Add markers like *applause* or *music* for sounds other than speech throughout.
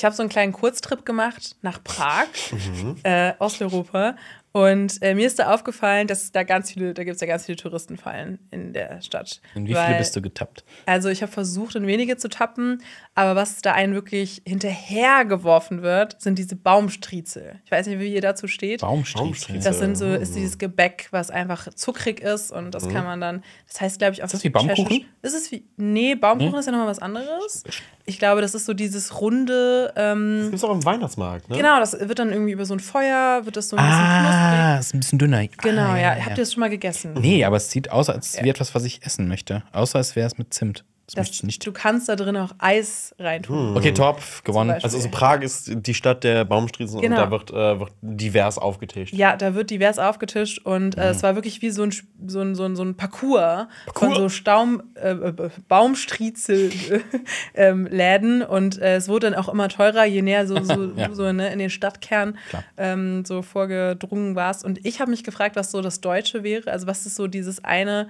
Ich habe so einen kleinen Kurztrip gemacht nach Prag, mhm. äh, Osteuropa, und äh, mir ist da aufgefallen, dass da ganz viele, da gibt es ja ganz viele Touristenfallen in der Stadt. In wie viele bist du getappt? Also ich habe versucht, in wenige zu tappen, aber was da einen wirklich hinterhergeworfen wird, sind diese Baumstriezel. Ich weiß nicht, wie ihr dazu steht. Baumstriezel. Das sind so, ist dieses hm. Gebäck, was einfach zuckrig ist und das mhm. kann man dann, das heißt, glaube ich, auch. Ist das wie Baumkuchen? Ist es wie, nee, Baumkuchen mhm. ist ja nochmal was anderes. Ich glaube, das ist so dieses runde. Ähm, das gibt es auch im Weihnachtsmarkt, ne? Genau, das wird dann irgendwie über so ein Feuer, wird das so ein bisschen ah. Ah, ist ein bisschen dünner. Ah, genau, ah, ja, ja. Habt ihr es schon mal gegessen? Nee, aber es sieht aus, als wie etwas, was ich essen möchte. Außer als wäre es mit Zimt. Das, das nicht. Du kannst da drin auch Eis reintun. Hm. Okay, top, gewonnen. Also, also, Prag ist die Stadt der Baumstriesen genau. und da wird, äh, wird, divers aufgetischt. Ja, da wird divers aufgetischt und äh, mhm. es war wirklich wie so ein, so ein, so ein, so ein Parcours, Parcours? von so Staum, äh, äh, äh Baumstriezel-Läden *laughs* ähm, und äh, es wurde dann auch immer teurer, je näher so, so, *laughs* ja. so ne, in den Stadtkern ähm, so vorgedrungen warst. Und ich habe mich gefragt, was so das Deutsche wäre, also was ist so dieses eine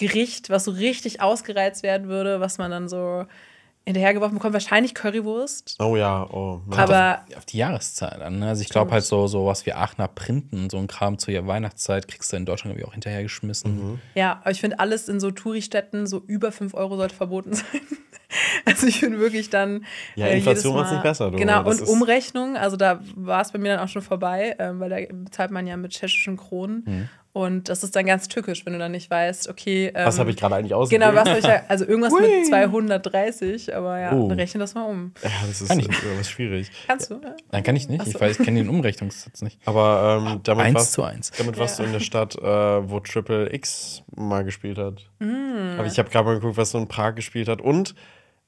Gericht, was so richtig ausgereizt werden würde, was man dann so hinterhergeworfen bekommt. Wahrscheinlich Currywurst. Oh ja, oh. Man aber auf, auf, die Jahreszeit an. Ne? Also ich glaube halt so, so was wie Aachener Printen, so ein Kram zur Weihnachtszeit kriegst du in Deutschland irgendwie auch hinterhergeschmissen. Mhm. Ja, aber ich finde alles in so Touristätten so über 5 Euro sollte verboten *laughs* sein. *laughs* Also ich bin wirklich dann. Ja, äh, Inflation macht es nicht besser. Du. Genau, ne? und Umrechnung, also da war es bei mir dann auch schon vorbei, ähm, weil da bezahlt man ja mit tschechischen Kronen. Mhm. Und das ist dann ganz tückisch, wenn du dann nicht weißt, okay. Ähm, was habe ich gerade eigentlich ausgegeben? Genau, was habe ich da, also irgendwas mit 230, aber ja, oh. rechne das mal um. Ja, das ist kann schwierig. Kannst du? Ja. Nein, kann ich nicht. So. Ich weiß, ich kenne den Umrechnungssatz nicht. Aber ähm, ah, damit, eins warst, zu eins. damit warst du in der Stadt, äh, wo Triple X mal gespielt hat. Mm. Aber ich habe gerade mal geguckt, was so in Prag gespielt hat. Und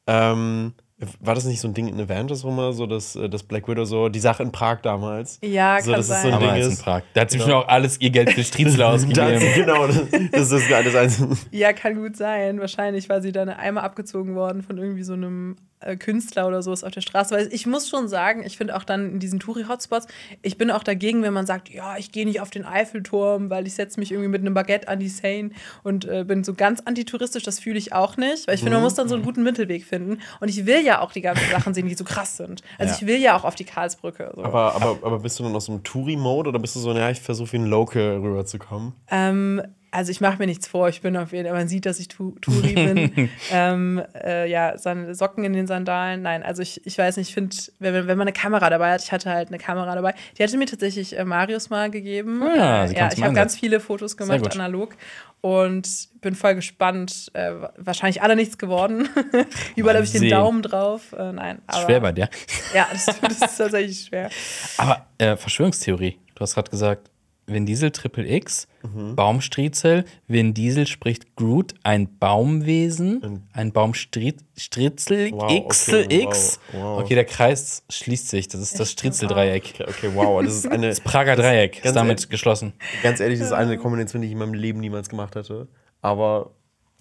ähm, war das nicht so ein Ding in Avengers rum, so dass, äh, dass Black Widow so, die Sache in Prag damals? Ja, so, kann dass sein. So damals Ding ist. in Prag. Da hat sie genau. auch alles ihr Geld für Striezel *laughs* ausgegeben. genau, das, das ist alles einzelne. Ja, kann gut sein. Wahrscheinlich war sie dann einmal abgezogen worden von irgendwie so einem äh, Künstler oder sowas auf der Straße. Weil ich muss schon sagen, ich finde auch dann in diesen Touri-Hotspots, ich bin auch dagegen, wenn man sagt, ja, ich gehe nicht auf den Eiffelturm, weil ich setze mich irgendwie mit einem Baguette an die Seine und äh, bin so ganz antitouristisch, das fühle ich auch nicht. Weil ich finde, man muss dann so einen mhm. guten Mittelweg finden. Und ich will ja auch die ganzen Sachen sehen, die so krass sind. Also ja. ich will ja auch auf die Karlsbrücke. So. Aber, aber, aber bist du dann aus dem Touri-Mode oder bist du so, ja, ich versuche wie ein Local rüberzukommen? Ähm, also ich mache mir nichts vor, ich bin auf jeden Fall, man sieht, dass ich tu Touri bin. *laughs* ähm, äh, ja, Socken in den Sandalen, nein, also ich, ich weiß nicht, ich finde, wenn, wenn man eine Kamera dabei hat, ich hatte halt eine Kamera dabei, die hatte mir tatsächlich äh, Marius mal gegeben. Oh ah, ja, ja ich habe ganz viele Fotos gemacht, analog und bin voll gespannt. Äh, wahrscheinlich alle nichts geworden. *laughs* Überall habe ich den Daumen drauf. Äh, nein, aber, schwer bei dir. ja, das, das, ist tatsächlich schwer. Aber äh, Verschwörungstheorie. Du hast gerade gesagt, Vin Diesel Triple X, mhm. Baumstriezel. Vin Diesel spricht Groot, ein Baumwesen, ein, Baumstriezel, Baumstritzel wow, Xl okay, X. Wow, wow. Okay, der Kreis schließt sich. Das ist das Stritzeldreieck. Okay, okay, wow, das ist eine. *laughs* Das Prager Dreieck ist damit ehrlich, geschlossen. Ganz ehrlich, das ist eine Kombination, die ich in meinem Leben niemals gemacht hätte. Aber.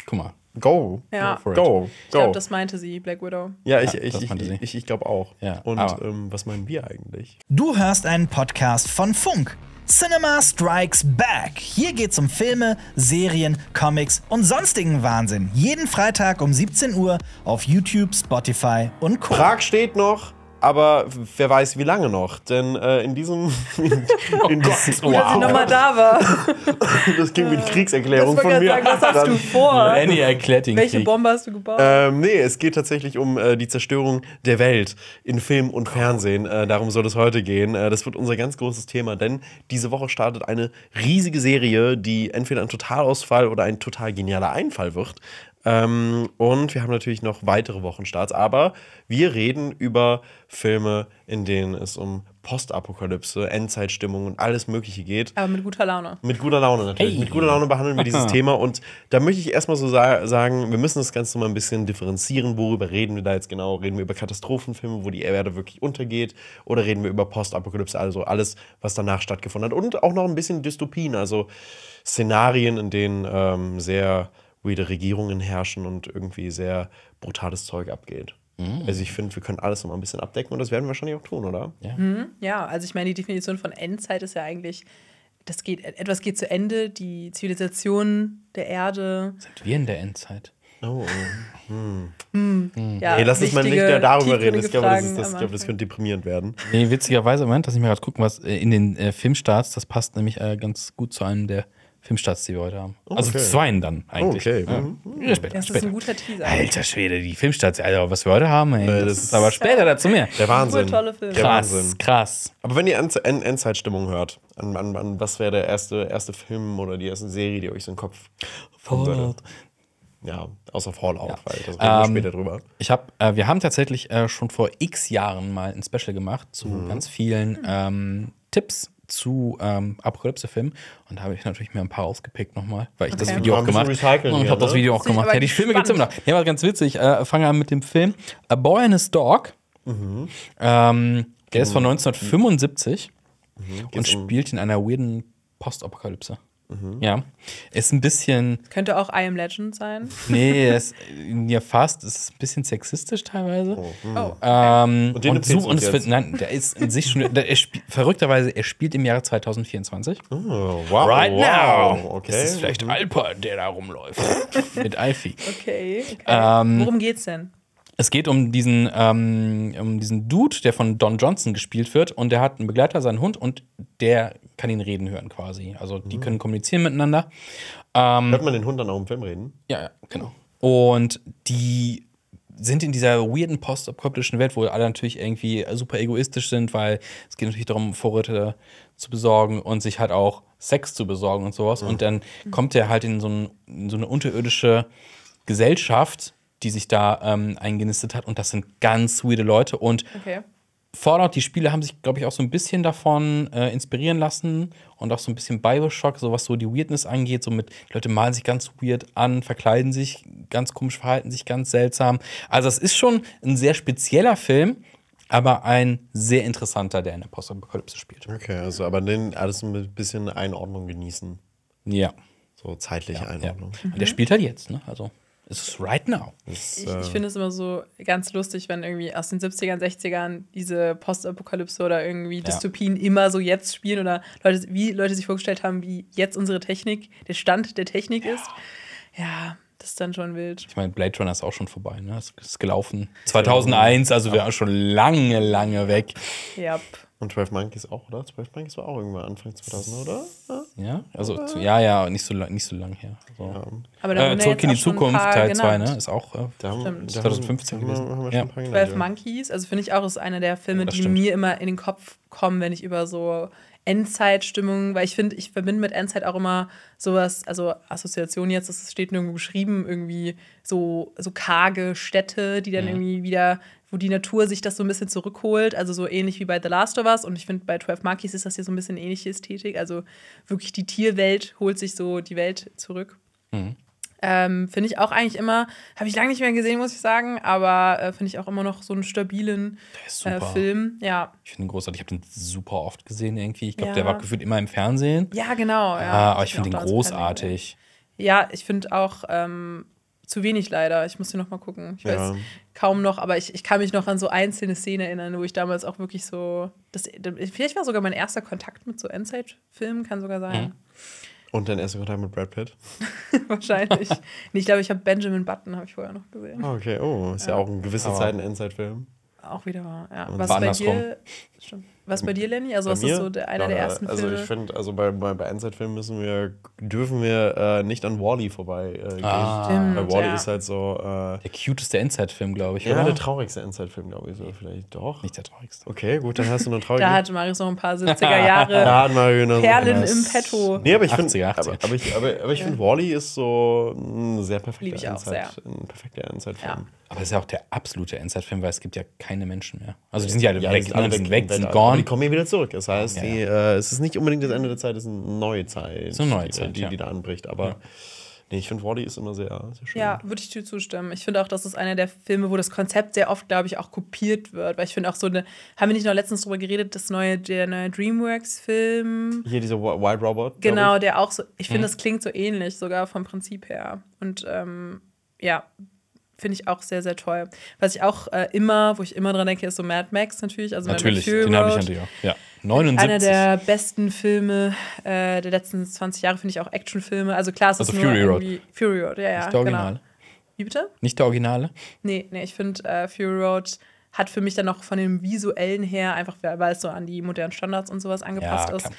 Guck mal. Go. Ja. Go. go. Ich glaube, das meinte sie, Black Widow. Ja, ich, ja, ich, ich, ich, ich glaube auch. Ja, Und ähm, was meinen wir eigentlich? Du hörst einen Podcast von Funk. Cinema Strikes Back. Hier geht's um Filme, Serien, Comics und sonstigen Wahnsinn. Jeden Freitag um 17 Uhr auf YouTube, Spotify und Co. Prag steht noch aber wer weiß, wie lange noch. Denn äh, in diesem. *laughs* In, oh Gott, wow. Dass sie nochmal da war. *laughs* das ging wie die Kriegserklärung von mir. Sagen, was hast Dann, du vor? Annie erklärt den Welche Krieg. Bombe hast du gebaut? Ähm, nee, es geht tatsächlich um äh, die Zerstörung der Welt in Film und Fernsehen. Äh, darum soll es heute gehen. Äh, das wird unser ganz großes Thema, denn diese Woche startet eine riesige Serie, die entweder ein Totalausfall oder ein total genialer Einfall wird. Ähm, und wir haben natürlich noch weitere Wochenstarts, aber wir reden über Filme, in denen es um Postapokalypse, Endzeitstimmung und alles Mögliche geht. Aber mit guter Laune. Mit guter Laune natürlich. Hey. Mit guter Laune behandeln wir dieses *laughs* Thema und da möchte ich erstmal so sa sagen, wir müssen das Ganze mal ein bisschen differenzieren. Worüber reden wir da jetzt genau? Reden wir über Katastrophenfilme, wo die Erde wirklich untergeht oder reden wir über Postapokalypse, also alles, was danach stattgefunden hat und auch noch ein bisschen Dystopien, also Szenarien, in denen ähm, sehr wo jede Regierungen herrschen und irgendwie sehr brutales Zeug abgeht. Mhm. Also ich finde, wir können alles nochmal ein bisschen abdecken und das werden wir wahrscheinlich auch tun, oder? Ja, mhm. ja also ich meine, die Definition von Endzeit ist ja eigentlich, das geht, etwas geht zu Ende, die Zivilisation der Erde. Sind wir in der Endzeit? Oh. oh. Hm. hm. Hm. Ja, hey, lass uns mal nicht darüber reden. Ich glaube, das, ist, das, ich das könnte deprimierend werden. Nee, witzigerweise, Moment, dass ich mir gerade gucken, was äh, in den äh, Filmstarts, das passt nämlich äh, ganz gut zu einem der Filmstarts, die wir heute haben. Oh, also okay. Also zweien dann eigentlich. Oh, okay. Ja. Mhm. Später, das ist ein guter Teaser. Alter Schwede, die Filmstarts, also was wir heute haben, ey, das, das ist aber später dazu mehr. Der Wahnsinn. Tolle Filme. Krass, Wahnsinn. krass. Aber wenn ihr Endzeitstimmung hört, an, an, an was wäre der erste, erste Film oder die erste Serie, die euch so in den Kopf Fallout. Ja, außer Fallout, ja. weil das reden wir ähm, später drüber. Ich hab, äh, wir haben tatsächlich äh, schon vor x Jahren mal ein Special gemacht zu mhm. ganz vielen ähm, Tipps zu ähm, Apokalypse-Filmen. Und da habe ich natürlich mir ein paar ausgepickt nochmal, weil ich okay. das ne? Video auch gemacht habe. ich habe das Video auch gemacht. Ja, die Filme gibt es immer noch. Der war ganz witzig. Äh, fange an mit dem Film A Boy and His Dog. Mhm. Ähm, der ist genau. von 1975 mhm. mhm. und spielt in einer weirden Postapokalypse. Mhm. Ja. Ist ein bisschen. Könnte auch I Am Legend sein. Nee, *laughs* es, ja, fast. ist ein bisschen sexistisch teilweise. Oh. Hm. oh ähm, und, den und, so, und es wird, nein, der ist in sich schon. Der, er spiel, verrückterweise, er spielt im Jahre 2024. Oh, wow. Right wow. now. Okay. Ist vielleicht Alper, der da rumläuft. *laughs* mit Alfie. Okay. okay. Ähm, Worum geht's denn? Es geht um diesen, ähm, um diesen Dude, der von Don Johnson gespielt wird und der hat einen Begleiter, seinen Hund und der kann ihn reden hören quasi. Also die mhm. können kommunizieren miteinander. Ähm, Hört man den Hund dann auch im Film reden? Ja, ja genau. Und die sind in dieser weirden postapokalyptischen Welt, wo alle natürlich irgendwie super egoistisch sind, weil es geht natürlich darum, Vorräte zu besorgen und sich halt auch Sex zu besorgen und sowas. Mhm. Und dann kommt er halt in so, ein, in so eine unterirdische Gesellschaft, die sich da ähm, eingenistet hat. Und das sind ganz weirde Leute. Und okay. Fallout, die Spiele haben sich, glaube ich, auch so ein bisschen davon äh, inspirieren lassen und auch so ein bisschen Bioshock, so was so die Weirdness angeht. So mit Leute malen sich ganz weird an, verkleiden sich ganz komisch, verhalten sich ganz seltsam. Also, es ist schon ein sehr spezieller Film, aber ein sehr interessanter, der in der Postapokalypse spielt. Okay, also, aber den alles ein bisschen Einordnung genießen. Ja. So zeitliche ja, Einordnung. Ja. Mhm. Und der mhm. spielt halt jetzt, ne? Also. Es ist right now. Ist, ich, äh ich finde es immer so ganz lustig, wenn irgendwie aus den 70ern, 60ern diese Postapokalypse oder irgendwie ja. Dystopien immer so jetzt spielen oder Leute, wie Leute sich vorgestellt haben, wie jetzt unsere Technik, der Stand der Technik ja. ist. Ja, das ist dann schon wild. Ich meine, Blade Runner ist auch schon vorbei, ne? Ist, ist gelaufen. 2001, genau. also wir waren schon lange, lange weg. Ja. Yep. Und 12 Monkeys auch, oder? 12 Monkeys war auch irgendwann Anfang 2000, oder? Ja, also zu, ja, ja, nicht so lang, nicht so lang her. So. Ja. Aber da äh, zurück in die Zukunft, Teil 2, ne? Ist auch äh, da haben, 2015 da haben, gewesen. Haben wir, haben wir ja. 12 Monkeys, also finde ich auch, ist einer der Filme, die mir immer in den Kopf kommen, wenn ich über so Endzeitstimmung, weil ich finde, ich verbinde mit Endzeit auch immer sowas, also Assoziation jetzt, das steht nirgendwo beschrieben, irgendwie so, so karge Städte, die dann ja. irgendwie wieder wo die Natur sich das so ein bisschen zurückholt, also so ähnlich wie bei The Last of Us. Und ich finde, bei 12 Monkeys ist das hier so ein bisschen ähnliche Ästhetik. Also wirklich die Tierwelt holt sich so die Welt zurück. Mhm. Ähm, finde ich auch eigentlich immer, habe ich lange nicht mehr gesehen, muss ich sagen, aber äh, finde ich auch immer noch so einen stabilen äh, Film. Ja. Ich finde ihn großartig. Ich habe den super oft gesehen irgendwie. Ich glaube, ja. der war gefühlt immer im Fernsehen. Ja, genau. Ja. Ah, aber ich, ich finde ihn großartig. Ja, ich finde auch, ähm, zu wenig leider. Ich muss hier nochmal gucken. Ich weiß ja. kaum noch, aber ich, ich kann mich noch an so einzelne Szenen erinnern, wo ich damals auch wirklich so. Das, vielleicht war sogar mein erster Kontakt mit so Endzeit-Filmen, kann sogar sein. Mhm. Und dein erster Kontakt mit Brad Pitt? *laughs* Wahrscheinlich. nee, ich glaube, ich habe Benjamin Button, habe ich vorher noch gesehen. Ah, okay, oh, ist ja, ja auch ein gewisser Zeit ein Endzeit-Film. Auch wieder wahr, ja. Und Was war bei dir? Stimmt. Was bei dir, Lenny? Also, bei was mir? ist so der, einer ja, der ersten also Filme? Also, ich finde, also bei, bei, bei Endzeitfilmen müssen wir, dürfen wir äh, nicht an Wally -E vorbei äh, gehen. Ah, stimmt, Weil Wally ja. ist halt so. Äh, der cuteste Endzeitfilm, glaube ich. Ja, oder? der traurigste Endzeitfilm, glaube ich. So, vielleicht doch. Nicht der traurigste. Okay, gut, dann hast du eine *laughs* traurige. da hatte Marius noch ein paar 70er Jahre *laughs* da hat Marius noch Perlen im Petto. Nee, aber ich finde. Aber, aber, ich, aber, aber ich ja. finde, Wally ist so ein sehr perfekter Endzeit, auch sehr. ein perfekter Endzeitfilm. Ja. Aber es ist ja auch der absolute Endzeitfilm, weil es gibt ja keine Menschen mehr. Also, die sind ja, alle weg, alle sind weg, sind gone. Jahren. Die kommen ja wieder zurück. Das heißt, ja, ja. äh, es ist nicht unbedingt das Ende der Zeit, es ist eine neue Zeit. So eine neue Zeit. Die, die, die da anbricht. Aber nee, ich finde Wally ist immer sehr, sehr schön. Ja, würde ich dir zustimmen. Ich finde auch, das ist einer der Filme, wo das Konzept sehr oft, glaube ich, auch kopiert wird. Weil ich finde auch so eine, haben wir nicht noch letztens drüber geredet, das neue, der neue Dreamworks-Film. Hier dieser Wild Robot. Genau, der auch so, ich finde, mhm. das klingt so ähnlich, sogar vom Prinzip her. Und ähm, ja, finde ich auch sehr, sehr toll. Was ich auch äh, immer, wo ich immer dran denke, ist so Mad Max natürlich. Also natürlich, Mad den habe ich an dir. Ja. 79. Einer der besten Filme äh, der letzten 20 Jahre finde ich auch Actionfilme. Also klar, es also ist Fury nur Road. Fury Road, ja, ja. Nicht der genau. Originale. Genau. Wie bitte? Nicht der Originale? Nee, nee, ich finde äh, Fury Road hat für mich dann auch von dem visuellen her, einfach weil es so an die modernen Standards und sowas angepasst ja, ist,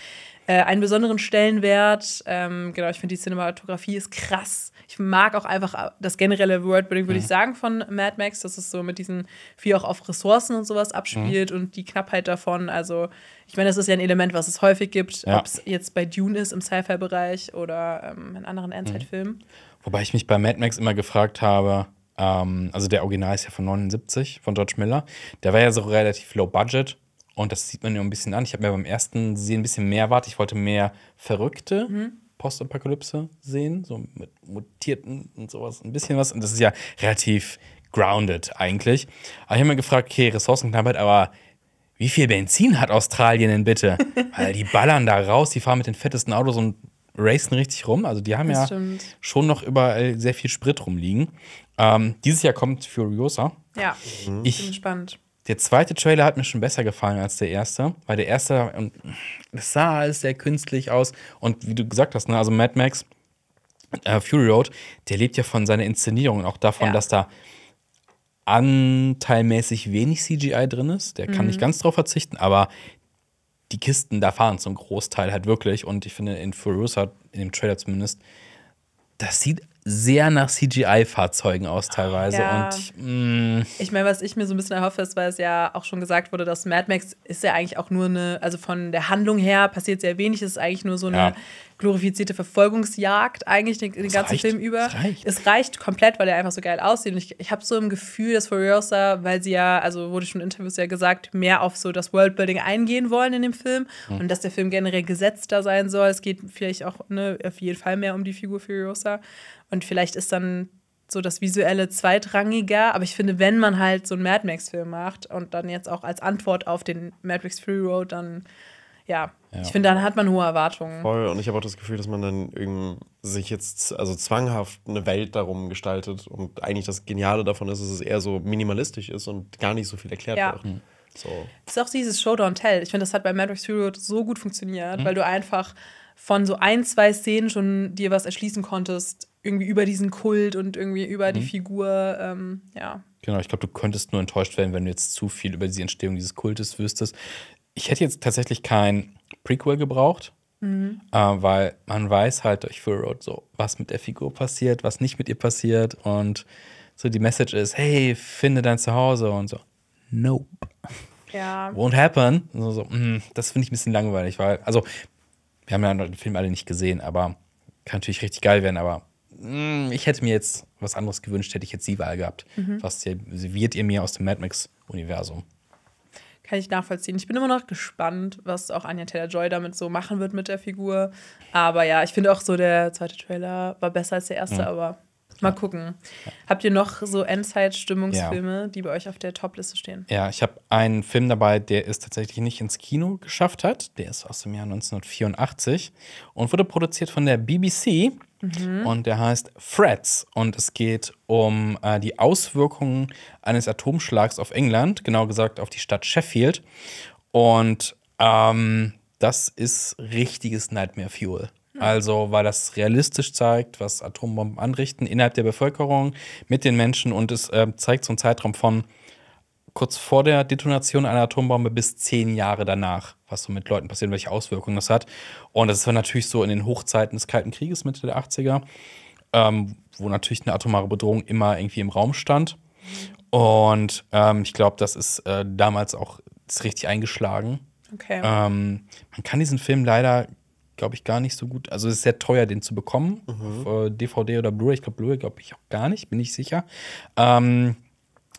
äh, einen besonderen Stellenwert. Ähm, genau, ich finde die Cinematografie ist krass. Ich mag auch einfach äh, das generelle Worldbuilding, würde mhm. ich sagen, von Mad Max, dass es so mit diesen viel auch auf Ressourcen und sowas abspielt mhm. und die Knappheit davon. Also, ich meine, das ist ja ein Element, was es häufig gibt, ja. ob es jetzt bei Dune ist im Sci-Fi-Bereich oder ähm, in anderen mhm. Endzeitfilmen. Mhm. Wobei ich mich bei Mad Max immer gefragt habe, ähm, also der Original ist ja von 79 von George Miller. Der war ja so relativ low budget. Und das sieht man ja ein bisschen an. Ich habe mir beim ersten Sehen ein bisschen mehr erwartet. Ich wollte mehr Verrückte. Mhm. Postapokalypse sehen, so mit Mutierten und sowas, ein bisschen was. Und das ist ja relativ grounded eigentlich. Aber ich habe mir gefragt, okay, Ressourcenknappheit, aber wie viel Benzin hat Australien denn bitte? *laughs* Weil die ballern da raus, die fahren mit den fettesten Autos und racen richtig rum. Also die haben das ja stimmt. schon noch überall sehr viel Sprit rumliegen. Ähm, dieses Jahr kommt Furiosa. Ja, ich bin gespannt. Der zweite Trailer hat mir schon besser gefallen als der erste, weil der erste das sah alles sehr künstlich aus und wie du gesagt hast, ne, also Mad Max äh, Fury Road, der lebt ja von seiner Inszenierung und auch davon, ja. dass da anteilmäßig wenig CGI drin ist. Der kann mhm. nicht ganz drauf verzichten, aber die Kisten da fahren zum Großteil halt wirklich und ich finde in Furious Furiosa in dem Trailer zumindest das sieht sehr nach CGI-Fahrzeugen aus teilweise. Ja. Und mh. Mm. ich meine, was ich mir so ein bisschen erhoffe, ist, weil es ja auch schon gesagt wurde, dass Mad Max ist ja eigentlich auch nur eine, also von der Handlung her passiert sehr wenig, es ist eigentlich nur so eine ja glorifizierte Verfolgungsjagd eigentlich den, den ganzen reicht. Film über. Es reicht. es reicht. komplett, weil er einfach so geil aussieht. Und ich, ich habe so ein Gefühl, dass Furiosa, weil sie ja, also wurde schon in Interviews ja gesagt, mehr auf so das Worldbuilding eingehen wollen in dem Film mhm. und dass der Film generell gesetzter sein soll. Es geht vielleicht auch ne, auf jeden Fall mehr um die Figur Furiosa. Und vielleicht ist dann so das visuelle zweitrangiger, aber ich finde, wenn man halt so einen Mad Max Film macht und dann jetzt auch als Antwort auf den Mad Max Free Road dann ja, ja. ich finde, dann hat man hohe Erwartungen. Voll. Und ich habe auch das Gefühl, dass man dann irgendwie sich jetzt also zwanghaft eine Welt darum gestaltet. Und eigentlich das Geniale davon ist, dass es eher so minimalistisch ist und gar nicht so viel erklärt ja. wird. Mhm. So. Das ist auch dieses Showdown-Tell. Ich finde, das hat bei Mad Max Fury so gut funktioniert, mhm. weil du einfach von so ein, zwei Szenen schon dir was erschließen konntest, irgendwie über diesen Kult und irgendwie über mhm. die hm. Figur, ähm, ja. Genau, ich glaube, du könntest nur enttäuscht werden, wenn du jetzt zu viel über die Entstehung dieses Kultes wüsstest ich hätte jetzt tatsächlich kein Prequel gebraucht, mhm. äh, weil man weiß halt durch Full Road so, was mit der Figur passiert, was nicht mit ihr passiert und so die Message ist, hey, finde dein Zuhause und so. Nope. Ja. Won't happen. So, so, mh, mm, das finde ich ein bisschen langweilig, weil, also, wir haben ja den Film alle nicht gesehen, aber kann natürlich richtig geil werden, aber mh, mm, ich hätte mir jetzt was anderes gewünscht, hätte ich jetzt die Wahl gehabt. Mhm. Was wird ihr mir aus dem Mad Max-Universum? kann ich nachvollziehen. Ich bin immer noch gespannt, was auch Anya Taylor-Joy damit so machen wird mit der Figur. Aber ja, ich finde auch so, der zweite Trailer war besser als der erste, ja. aber Mal ja. gucken. Habt ihr noch so Endzeit-Stimmungsfilme, ja. die bei euch auf der Top-Liste stehen? Ja, ich habe einen Film dabei, der es tatsächlich nicht ins Kino geschafft hat. Der ist aus dem Jahr 1984 und wurde produziert von der BBC. Mhm. Und der heißt Freds. Und es geht um äh, die Auswirkungen eines Atomschlags auf England, genau gesagt auf die Stadt Sheffield. Und ähm, das ist richtiges Nightmare Fuel. Hm. Also, weil das realistisch zeigt, was Atombomben anrichten innerhalb der Bevölkerung mit den Menschen und es äh, zeigt so einen Zeitraum von kurz vor der Detonation einer Atombombe bis zehn Jahre danach, was so mit Leuten passiert, welche Auswirkungen das hat. Und das ist natürlich so in den Hochzeiten des Kalten Krieges, Mitte der 80er, ähm, wo natürlich eine atomare Bedrohung immer irgendwie im Raum stand. Und ähm, ich glaube, das ist äh, damals auch ist richtig eingeschlagen. Okay. Ähm, man kann diesen Film leider glaube ich, gar nicht so gut. Also es ist sehr teuer, den zu bekommen. Mhm. Auf, äh, DVD oder Blu-ray. Ich glaube, Blu-ray glaube ich auch gar nicht, bin ich sicher. Ähm,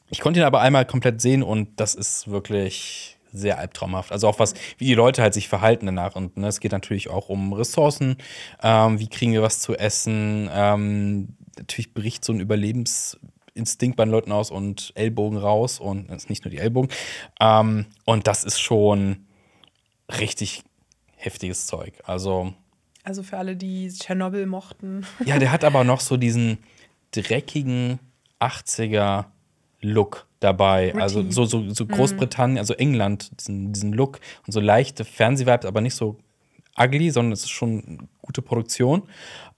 ich konnte ihn aber einmal komplett sehen und das ist wirklich sehr albtraumhaft. Also auch was, wie die Leute halt sich verhalten danach. Und ne, es geht natürlich auch um Ressourcen, ähm, wie kriegen wir was zu essen. Ähm, natürlich bricht so ein Überlebensinstinkt bei den Leuten aus und Ellbogen raus und das ist nicht nur die Ellbogen. Ähm, und das ist schon richtig heftiges Zeug. Also. Also für alle, die Tschernobyl mochten. *laughs* Ja, der hat aber noch so diesen dreckigen 80er Look dabei. Routine. Also so, so, so Großbritannien, mm. also England, diesen, diesen Look und so leichte Fernsehvibes, aber nicht so ugly, sondern es ist schon eine gute Produktion.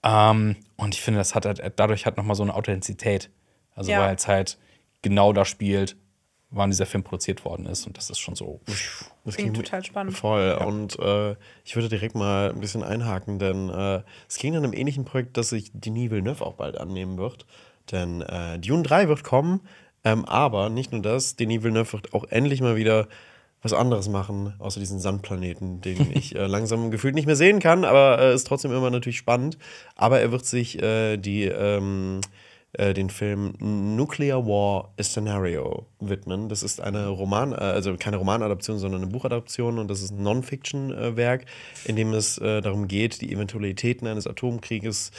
Ähm, und ich finde, das hat halt, dadurch hat nochmal so eine Authentizität. Also ja. weil es halt genau da spielt, wann dieser Film produziert worden ist. Und das ist schon so. Das klingt, total spannend. Voll. Ja. Und äh, ich würde direkt mal ein bisschen einhaken, denn äh, es klingt an einem ähnlichen Projekt, das sich Denis Villeneuve auch bald annehmen wird. Denn äh, Dune 3 wird kommen, ähm, aber nicht nur das, Denis Villeneuve wird auch endlich mal wieder was anderes machen, außer diesen Sandplaneten, den *laughs* ich äh, langsam gefühlt nicht mehr sehen kann, aber äh, ist trotzdem immer natürlich spannend. Aber er wird sich äh, die ähm, äh, den Film Nuclear War A Scenario widmen. Das ist eine Roman, äh, also keine Romanadaption, sondern eine Buchadaption und das ist ein Non-Fiction-Werk, in dem es äh, darum geht, die Eventualitäten eines Atomkrieges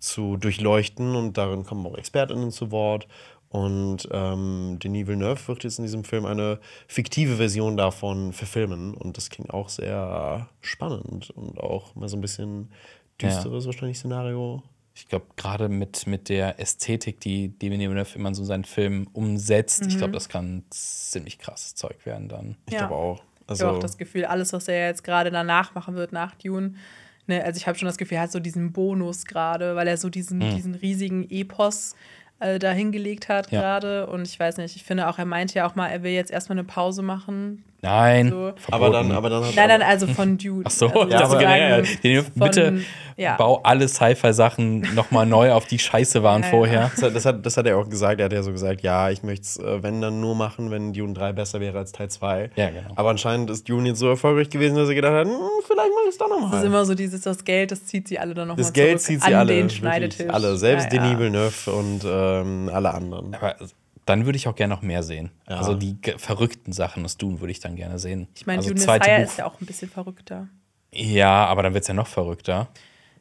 zu durchleuchten und darin kommen auch ExpertInnen zu Wort. Und ähm, Denis Villeneuve wird jetzt in diesem Film eine fiktive Version davon verfilmen. Und das klingt auch sehr spannend und auch mal so ein bisschen düsteres ja. wahrscheinlich Szenario ich glaube, gerade mit, mit der Ästhetik, die Villeneuve immer so seinen Film umsetzt, mhm. ich glaube, das kann ziemlich krasses Zeug werden dann. Ich ja. glaube auch. Also ich habe auch das Gefühl, alles, was er jetzt gerade danach machen wird, nach Dune, ne, also ich habe schon das Gefühl, er hat so diesen Bonus gerade, weil er so diesen, mhm. diesen riesigen Epos äh, hingelegt hat ja. gerade. Und ich weiß nicht, ich finde auch, er meinte ja auch mal, er will jetzt erstmal eine Pause machen Nein. So. Aber dann, aber dann nein, nein, also von Dude. Ach so, also ja, aber, ja, ja. Von, bitte ja. bau alle Sci-Fi-Sachen nochmal neu auf die Scheiße waren ja, vorher. Das hat, das, hat, das hat er auch gesagt. Er hat ja so gesagt, ja, ich möchte es, äh, wenn dann nur machen, wenn Dune 3 besser wäre als Teil 2. Ja, genau. Aber anscheinend ist Dune jetzt so erfolgreich gewesen, dass er gedacht hat, hm, vielleicht mache ich es doch nochmal. Das ist immer so dieses, das Geld, das zieht sie alle dann nochmal Das Geld zieht sie an alle. Den Schneidetisch. Alle, selbst ja, ja. Denis Villeneuve und ähm, alle anderen. Aber dann würde ich auch gerne noch mehr sehen. Ja. Also die verrückten Sachen aus Dune würde ich dann gerne sehen. Ich meine, also Dune Messiah ist ja auch ein bisschen verrückter. Ja, aber dann wird es ja noch verrückter.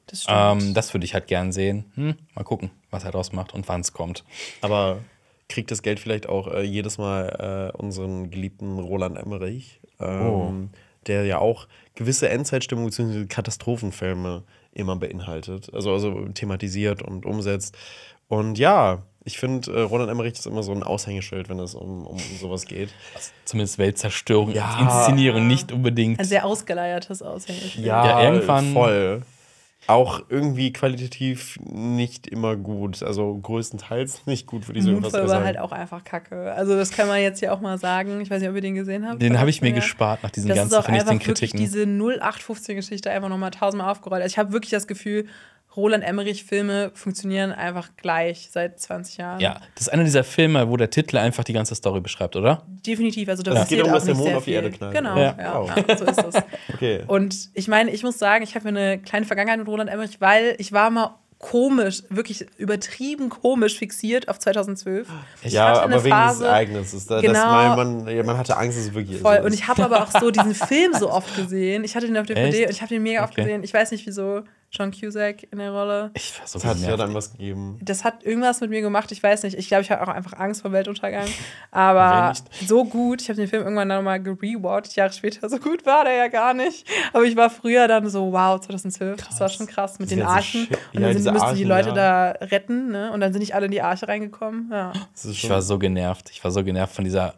Das stimmt. Ähm, das würde ich halt gern sehen. Hm, mal gucken, was er draus macht und wann es kommt. Aber kriegt das Geld vielleicht auch äh, jedes Mal äh, unseren geliebten Roland Emmerich, ähm, oh. der ja auch gewisse Endzeitstimmung bzw. Katastrophenfilme immer beinhaltet, also, also thematisiert und umsetzt. Und ja, ich finde, äh, Roland Emmerich ist immer so ein Aushängeschild, wenn es um, um sowas geht. Also zumindest Weltzerstörung, ja. Inszenierung, nicht unbedingt. Ein sehr ausgeleiertes Aushängeschild. Ja, ja, irgendwann. Voll. Auch irgendwie qualitativ nicht immer gut. Also größtenteils *laughs* nicht gut, würde ich sogar sagen. war halt auch einfach kacke. Also, das kann man jetzt hier auch mal sagen. Ich weiß nicht, ob ihr den gesehen habt. Den habe ich äh, mir ja. gespart nach diesen das ganzen ist auch einfach Kritiken. diese 0815-Geschichte einfach nochmal tausendmal aufgerollt. Also, ich habe wirklich das Gefühl, Roland Emmerich-Filme funktionieren einfach gleich seit 20 Jahren. Ja, das ist einer dieser Filme, wo der Titel einfach die ganze Story beschreibt, oder? Definitiv. Also da ja. passiert es geht um, dass der Mond auf die Erde knallt. Genau, ja. Ja, wow. ja, so ist es. *laughs* okay. Und ich meine, ich muss sagen, ich habe mir eine kleine Vergangenheit mit Roland Emmerich, weil ich war mal komisch, wirklich übertrieben komisch fixiert auf 2012. Ich ja, aber wegen Phase, des Ereignisses. Da, genau, man, man, man, hatte Angst, dass es wirklich voll. ist. Und ich habe aber auch so diesen Film so oft gesehen. Ich hatte den auf DVD Echt? und ich habe den mega okay. oft gesehen. Ich weiß nicht wieso. John Cusack in der Rolle. Ich weiß, das hat ja dann was gegeben. Das hat irgendwas mit mir gemacht, ich weiß nicht. Ich glaube, ich habe auch einfach Angst vor Weltuntergang. Aber so gut, ich habe den Film irgendwann dann nochmal gerewatcht, Jahre später. So gut war der ja gar nicht. Aber ich war früher dann so, wow, 2012, krass. das war schon krass mit den Arschen. und dann ja, sind, mussten die Leute ja. da retten, ne? Und dann sind nicht alle in die Arche reingekommen. Ja. Ich war so genervt. Ich war so genervt von dieser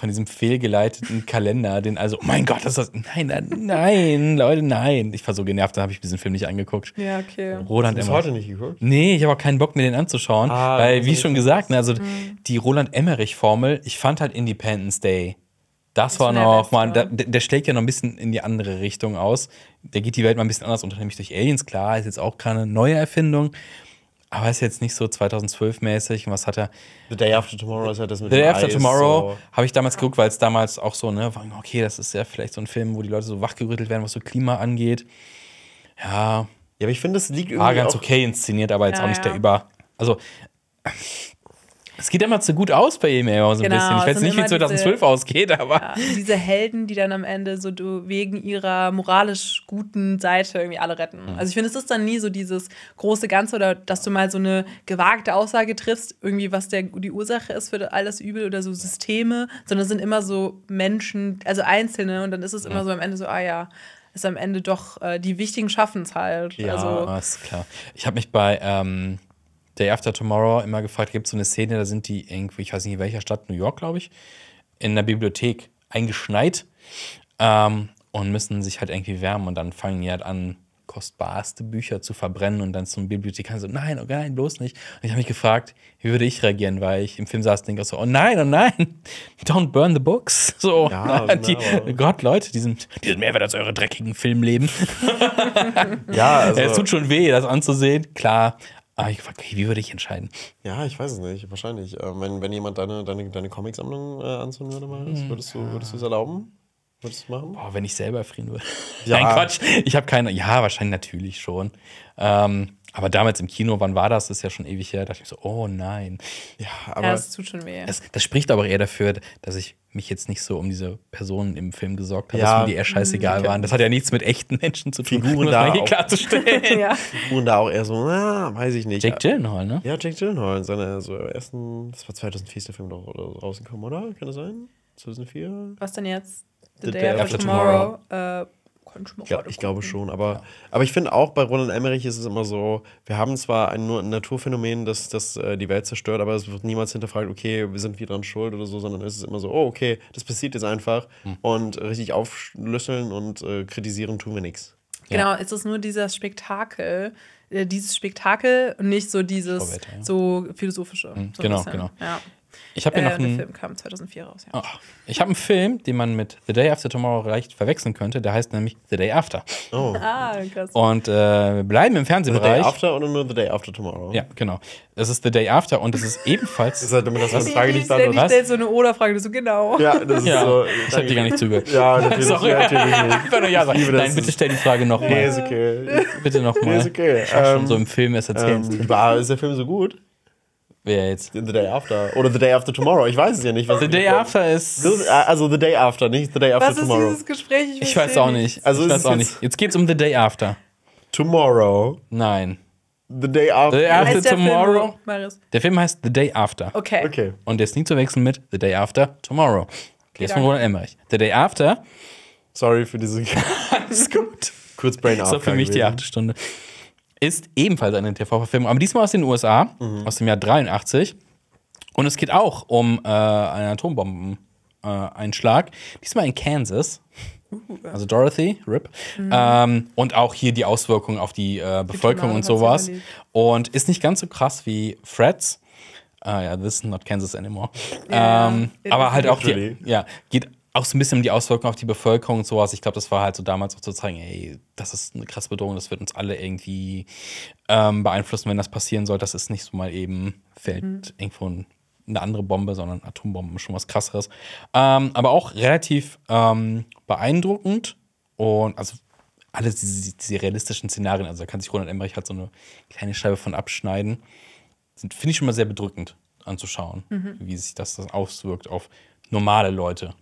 von diesem fehlgeleiteten Kalender, den also, oh mein Gott, das ist das. Nein, nein, nein, Leute, nein. Ich war so genervt, dann habe ich diesen Film nicht angeguckt. Ja, okay. Roland Hast du heute nicht geguckt? Nee, ich habe auch keinen Bock, mir den anzuschauen. Ah, weil, wie schon gesagt, ne, also mhm. die Roland Emmerich-Formel, ich fand halt Independence Day. Das, war noch, man, der, der, schlägt ja noch ein bisschen in die andere Richtung aus. Der geht die Welt mal ein bisschen anders unter, nämlich durch Aliens. Klar, ist jetzt auch keine neue Erfindung aber ist jetzt nicht so 2012-mäßig. Und was hat er? The Day After Tomorrow ist ja das mit The Day After Eis, Tomorrow so. habe ich damals geguckt, weil es damals auch so, ne, okay, das ist ja vielleicht so ein Film, wo die Leute so wachgerüttelt werden, was so Klima angeht. Ja. Ja, aber ich finde, das liegt irgendwie. War ganz okay inszeniert, aber jetzt ja, auch nicht ja. der Über. Also, es geht immer zu gut aus bei ihm immer so ein bisschen. Ich genau, weiß nicht, wie es 2012 ausgeht, aber. Ja, diese Helden, die dann am Ende so wegen ihrer moralisch guten Seite irgendwie alle retten. Mhm. Also ich finde, es ist dann nie so dieses große Ganze oder dass du mal so eine gewagte Aussage triffst, irgendwie was der, die Ursache ist für alles Übel oder so Systeme, sondern es sind immer so Menschen, also Einzelne und dann ist es mhm. immer so am Ende so, ah ja, ist am Ende doch äh, die wichtigen schaffen es halt. Ja, also, ist klar. Ich habe mich bei. Ähm Day After Tomorrow immer gefragt, gibt es so eine Szene, da sind die irgendwie, ich weiß nicht in welcher Stadt, New York, glaube ich, in der Bibliothek eingeschneit ähm, und müssen sich halt irgendwie wärmen und dann fangen die halt an, kostbarste Bücher zu verbrennen und dann zum Bibliothekar so, nein, oh nein, bloß nicht. Und ich habe mich gefragt, wie würde ich reagieren, weil ich im Film saß und denke so, oh nein, oh nein, *laughs* don't burn the books. *laughs* So, ja, nein, *laughs* genau. Gott, Leute, die sind, die sind mehr wert als eure dreckigen Filmleben. ja, also. Es tut schon weh, das anzusehen, klar. Aber ah, ich gefragt, wie würde ich entscheiden? Ja, ich weiß es nicht, wahrscheinlich. Äh, wenn, wenn jemand deine, deine, deine Comic-Sammlung äh, anzünden würde, mal, hm, würdest du es erlauben? Würdest du machen? Boah, wenn ich selber frieren würde. Ja. *laughs* Nein, Quatsch. Ich habe keine. Ja, wahrscheinlich natürlich schon. Ähm, aber damals im Kino, wann war das? Das ist ja schon ewig her. Da dachte ich so, oh nein. Ja, aber. Ja, das tut schon weh. Es, das spricht aber eher dafür, dass ich mich jetzt nicht so um diese Personen im Film gesorgt habe, ja. dass mir die eher scheißegal mhm. waren. Das hat ja nichts mit echten Menschen zu tun. Figuren da auch. klarzustellen. *laughs* ja. Figuren da auch eher so, na, weiß ich nicht. Jack Gyllenhaal, ne? Ja, Jack Gyllenhaal in seiner so ersten, das war 2004 der Film doch rausgekommen, oder? Kann das sein? 2004? Was denn jetzt? The, The Day, Day After, After Tomorrow. tomorrow. Uh, kannst du mal ja, Ich glaube schon, aber, ja. aber ich finde auch bei Roland Emmerich ist es immer so, wir haben zwar ein, nur ein Naturphänomen, das, das äh, die Welt zerstört, aber es wird niemals hinterfragt, okay, wir sind wieder an schuld oder so, sondern es ist immer so, oh, okay, das passiert jetzt einfach hm. und richtig aufschlüsseln und äh, kritisieren tun wir nichts. Genau, es ist nur dieser Spektakel, äh, dieses Spektakel und nicht so dieses Vorwärter, ja. so philosophische. Mhm, so genau, genau. Ja. Ich habe äh, noch einen, der Film kam 2004 raus. Ja. Oh, ich habe einen Film, den man mit The Day After Tomorrow leicht verwechseln könnte. Der heißt nämlich The Day After. Oh. ah, krass. Und äh, wir bleiben im Fernsehbereich. The Day After oder nur The Day After Tomorrow? Ja, genau. Es ist The Day After und es ist ebenfalls. das ist halt immer das, was die Frage nicht beantwortet. Ich stelle so eine Oder-Frage, so genau. Ja, das ist *laughs* ja, so. Ich habe dir gar nicht zugehört. ja, *laughs* natürlich, Sorry. natürlich nicht. Einfach nur ja sagen. Nein, das. bitte stell die Frage nochmal. Nee, ist okay. Bitte nochmal. Nee, ist okay. Ich war ähm, schon so im Film erst erzählt. Ähm, war, ist der Film so gut? Wer jetzt? The Day After. Oder The Day After Tomorrow. Ich weiß es ja nicht. Was the Day After ist. Äh, also The Day After, nicht The Day After was Tomorrow. Was ist dieses Gespräch? Ich, ich weiß auch nicht. Also ich weiß auch nicht. Jetzt geht's um The Day After. Tomorrow. Nein. The Day After. The Day After Tomorrow. Der Film, der Film heißt The Day After. Okay. okay. Und der ist nie zu wechseln mit The Day After Tomorrow. Okay, der ist von Roland Emmerich. The Day After. Sorry für diese. *laughs* Alles gut. Kurz Brain After. So für mich gewesen. die achte Stunde ist ebenfalls eine TV-Verfilmung, aber diesmal aus den USA, mhm. aus dem Jahr 83. Und es geht auch um äh, einen Atombombeneinschlag, diesmal in Kansas. Uh. Also Dorothy, Rip. Mhm. Ähm, und auch hier die Auswirkungen auf die äh, Bevölkerung und sowas. Und ist nicht ganz so krass wie Freds. Ah ja, this is not Kansas anymore. Ja, ähm, aber halt auch die, ja, geht auch so ein bisschen um die Auswirkungen auf die Bevölkerung und sowas. Ich glaube, das war halt so damals auch zu zeigen, hey, das ist eine krasse Bedrohung, das wird uns alle irgendwie ähm, beeinflussen, wenn das passieren soll. Das ist nicht so mal eben, fällt mhm. irgendwo ein, eine andere Bombe, sondern Atombomben, schon was krasseres. Ähm, aber auch relativ ähm, beeindruckend und also alle diese, diese, realistischen Szenarien, also da kann sich Ronald Emmerich halt so eine kleine Scheibe von abschneiden, finde ich schon mal sehr bedrückend anzuschauen, mhm. wie sich das, das auswirkt auf normale Leute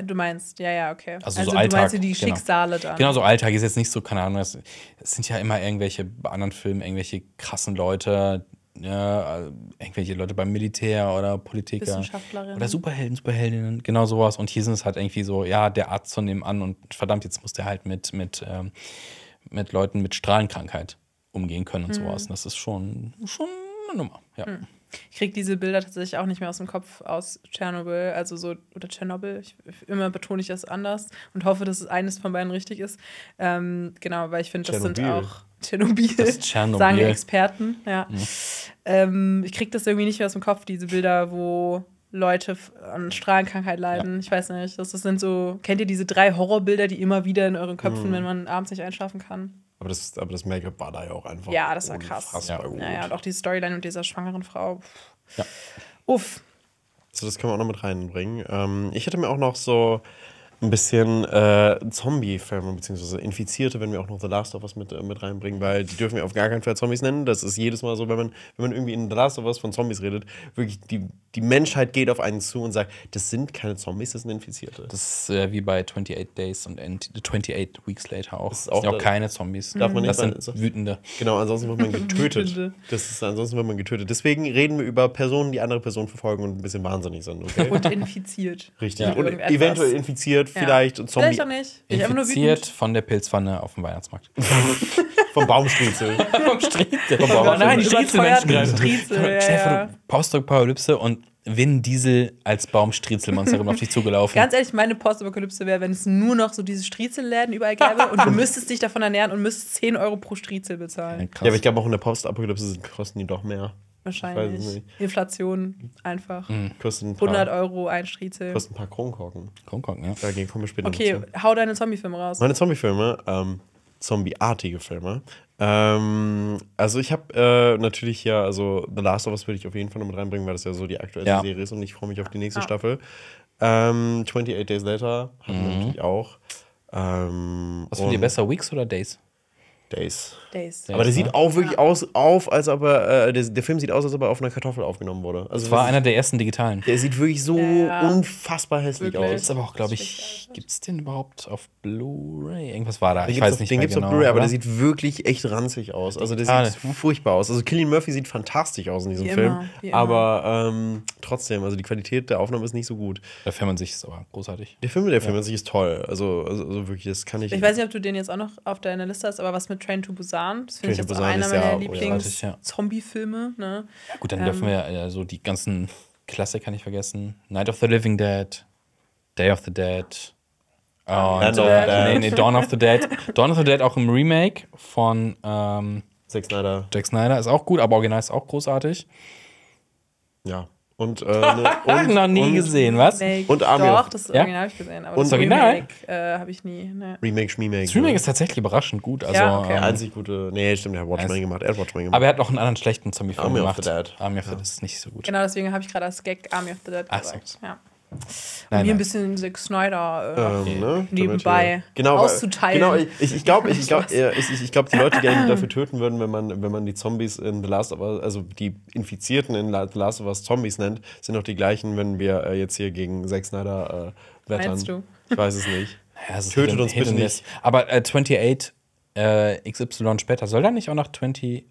Du meinst, ja, ja, okay. Also, also so Alltag, du meinst du die genau. Schicksale da. Genau, so Alltag ist jetzt nicht so, keine Ahnung, es, sind ja immer irgendwelche bei anderen Filmen, irgendwelche krassen Leute, ja, ne, irgendwelche Leute beim Militär oder Politiker. Oder Superhelden, Superheldinnen, genau sowas. Und hier sind es halt irgendwie so, ja, der Arzt von dem an und verdammt, jetzt muss der halt mit, mit, ähm, mit Leuten mit Strahlenkrankheit umgehen können und mhm. sowas. Und das ist schon, schon eine Nummer, ja. Mhm. Ich kriege diese Bilder tatsächlich auch nicht mehr aus dem Kopf aus Tschernobyl, also so, oder Tschernobyl, ich, immer betone ich das anders und hoffe, dass es eines von beiden richtig ist. Ähm, genau, weil ich finde, das sind auch Tschernobyl, das Tschernobyl. sagen Experten, ja. Mhm. Ähm, ich kriege das irgendwie nicht mehr aus dem Kopf, diese Bilder, wo Leute an Strahlenkrankheit leiden. Ja. Ich weiß nicht. Das, das sind so, kennt ihr diese drei Horrorbilder, die immer wieder in euren Köpfen, mhm. wenn man abends nicht einschlafen kann? Aber das, aber das Make-up war da ja auch einfach. Ja, das war krass. Ja. Gut. ja, ja, und auch die Storyline und dieser schwangeren Frau. Ja. Uff. So, das können wir auch noch mit reinbringen. Ähm, ich hätte mir auch noch so ein bisschen äh, Zombie-Filme, beziehungsweise Infizierte, wenn wir auch noch The Last of Us mit, äh, mit reinbringen, weil die dürfen wir auf gar keinen Fall Zombies nennen. Das ist jedes Mal so, wenn man, wenn man irgendwie in The Last of Us von Zombies redet, wirklich die, die Menschheit geht auf einen zu und sagt, das sind keine Zombies, das sind Infizierte. Das ist äh, wie bei 28 Days und 28 Weeks Later auch. Das, ist auch, das sind auch keine Zombies. Darf man nicht das sind sein, wütende. Genau, ansonsten wird man *laughs* getötet. das ist, ansonsten wird man getötet. Deswegen reden wir über Personen, die andere Personen verfolgen und ein bisschen wahnsinnig sind. Okay? Und infiziert. Richtig. Ja. Und eventuell infiziert vielleicht und Zombie. Vielleicht auch nicht. Ich infiziert von der Pilzpfanne auf dem Weihnachtsmarkt. *laughs* Vom Baumstriezel. *laughs* Vom Striezel. Vom Baum Nein, Striezelmenschen greifen. Striezel, ja, ja. Postapokalypse und Win Diesel als Baumstriezelmonsterin auf dich *laughs* zugelaufen. Ganz ehrlich, meine Postapokalypse wäre, wenn es nur noch so diese Striezelläden überall gäbe und du müsstest dich davon ernähren und müsstest 10 Euro pro Striezel bezahlen. Ja, ja aber ich glaube auch in der Postapokalypse kosten die doch mehr. Wahrscheinlich. Inflation einfach. Mhm. Ein 100 Euro ein Striezel. Kostet ein paar Kronkorken. Kronkorken, ja. Dagegen kommen wir später Okay, dazu. hau deine Zombie-Filme raus. Meine Zombie-Filme, ähm, zombie Filme. Ähm, also ich habe äh, natürlich ja, also The Last of Us würde ich auf jeden Fall noch mit reinbringen, weil das ja so die aktuelle ja. Serie ist und ich freue mich auf die nächste ah. Staffel. Ähm, 28 Days Later hatten mhm. wir natürlich auch. Ähm, Was findet ihr besser, Weeks oder Days? Days. Days. Aber der sieht ne? auch wirklich aus, auf, als ob er, äh, der, der, Film sieht aus, als ob er auf einer Kartoffel aufgenommen wurde. Also das war einer der ersten digitalen. Der sieht wirklich so ja. unfassbar hässlich wirklich. aus. Ist aber auch, glaube ich, gibt es den überhaupt auf Blu-ray? Irgendwas war da, den ich weiß auf, nicht Den gibt es genau, auf Blu-ray, aber der sieht wirklich echt ranzig aus. Also der ah, sieht furchtbar aus. Also Killian Murphy sieht fantastisch aus in diesem Wie Film. Immer. Aber ähm, trotzdem, also die Qualität der Aufnahme ist nicht so gut. Der Film an sich ist aber großartig. Der Film, der Film ja. an sich ist toll. Also, also, also wirklich, das kann ich. Ich weiß nicht, ob du den jetzt auch noch auf deiner Liste hast, aber was mit Train to Busan. Das finde ich jetzt auch einer meiner ja Lieblings-Zombie-Filme. Ne? Gut, dann ähm, dürfen wir ja also die ganzen Klassiker nicht vergessen. Night of the Living Dead, Day of the Dead. Oh, Night of the äh, Dead. Nee, nee, Dawn of the Dead. Dawn of the Dead auch im Remake von ähm, Zack Snyder. Zack Snyder ist auch gut, aber original ist auch großartig. Ja. Und, äh, *laughs* und noch nie und, gesehen, was? Remake. Und Amir. Doch, das Original ja? habe ich gesehen, aber und das Original Remake äh, habe ich nie. Ne. Remake, Schmemake. Das Remake ist tatsächlich überraschend gut. Also, ja, okay. ähm, einzig gute. Nee, stimmt, er hat Watchmen gemacht. Er hat Watchmen gemacht. Aber er hat noch einen anderen schlechten Zombie-Film gemacht. Army of the Dead. Army of the Dead ist nicht so gut. Genau, deswegen habe ich gerade das Gag Army of the Dead gesagt. Ach, so. ja. Nein, mir ein bisschen Zack Snyder äh, ähm, ne? nebenbei äh, genau, auszuteilen. Genau, ich, ich glaube, ich glaub, ich, ich glaub, *laughs* die Leute, die dafür töten würden, wenn man, wenn man die Zombies in The Last of Us, also die Infizierten in The Last of Us Zombies nennt, sind doch die gleichen, wenn wir äh, jetzt hier gegen Zack Snyder äh, wettern. Meinst du? Ich weiß es nicht. Naja, *laughs* es Tötet uns bitte nicht. Aber äh, 28 äh, XY später, soll da nicht auch nach 28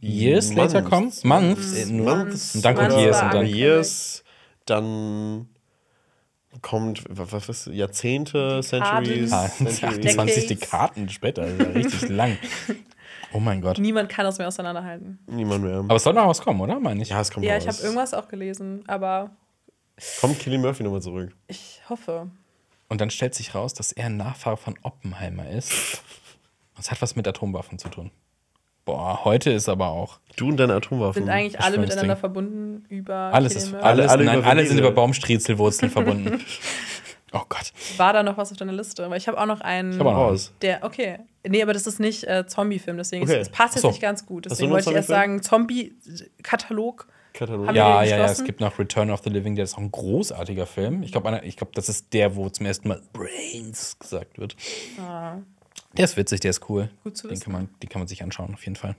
Years Months. later kommen? Months? Mhm. Months. Months. Und dann kommt Years und dann. Years, dann kommt, was ist, Jahrzehnte, Centuries? Ah, 20 *laughs* Dekaden später, also richtig *laughs* lang. Oh mein Gott. Niemand kann das mehr auseinanderhalten. Niemand mehr. Aber es soll noch was kommen, oder? Meine ich. Ja, es kommt Ja, ich habe irgendwas auch gelesen, aber. Kommt Killy Murphy nochmal zurück? Ich hoffe. Und dann stellt sich raus, dass er ein Nachfahre von Oppenheimer ist. Das hat was mit Atomwaffen zu tun. Boah, heute ist aber auch. Du und deine Atomwaffen. Sind eigentlich alle miteinander Ding. verbunden über. Alles, ist, alles, alle, nein, über alle sind über Baumstriezelwurzeln verbunden. *laughs* Oh Gott. War da noch was auf deiner Liste? Weil ich habe auch noch einen. Ich habe auch noch Der, okay. Nee, aber das ist nicht äh, Zombie-Film, deswegen okay. es, es passt jetzt so. nicht ganz gut. Deswegen wollte ich erst sagen, Zombie-Katalog. Katalog. Ja, ja, ja, es gibt noch Return of the Living der ist auch ein großartiger Film. Ich glaube, glaub, das ist der, wo zum ersten Mal Brains gesagt wird. Ah. Der ist witzig, der ist cool. Gut zu wissen. Den kann man, den kann man sich anschauen, auf jeden Fall.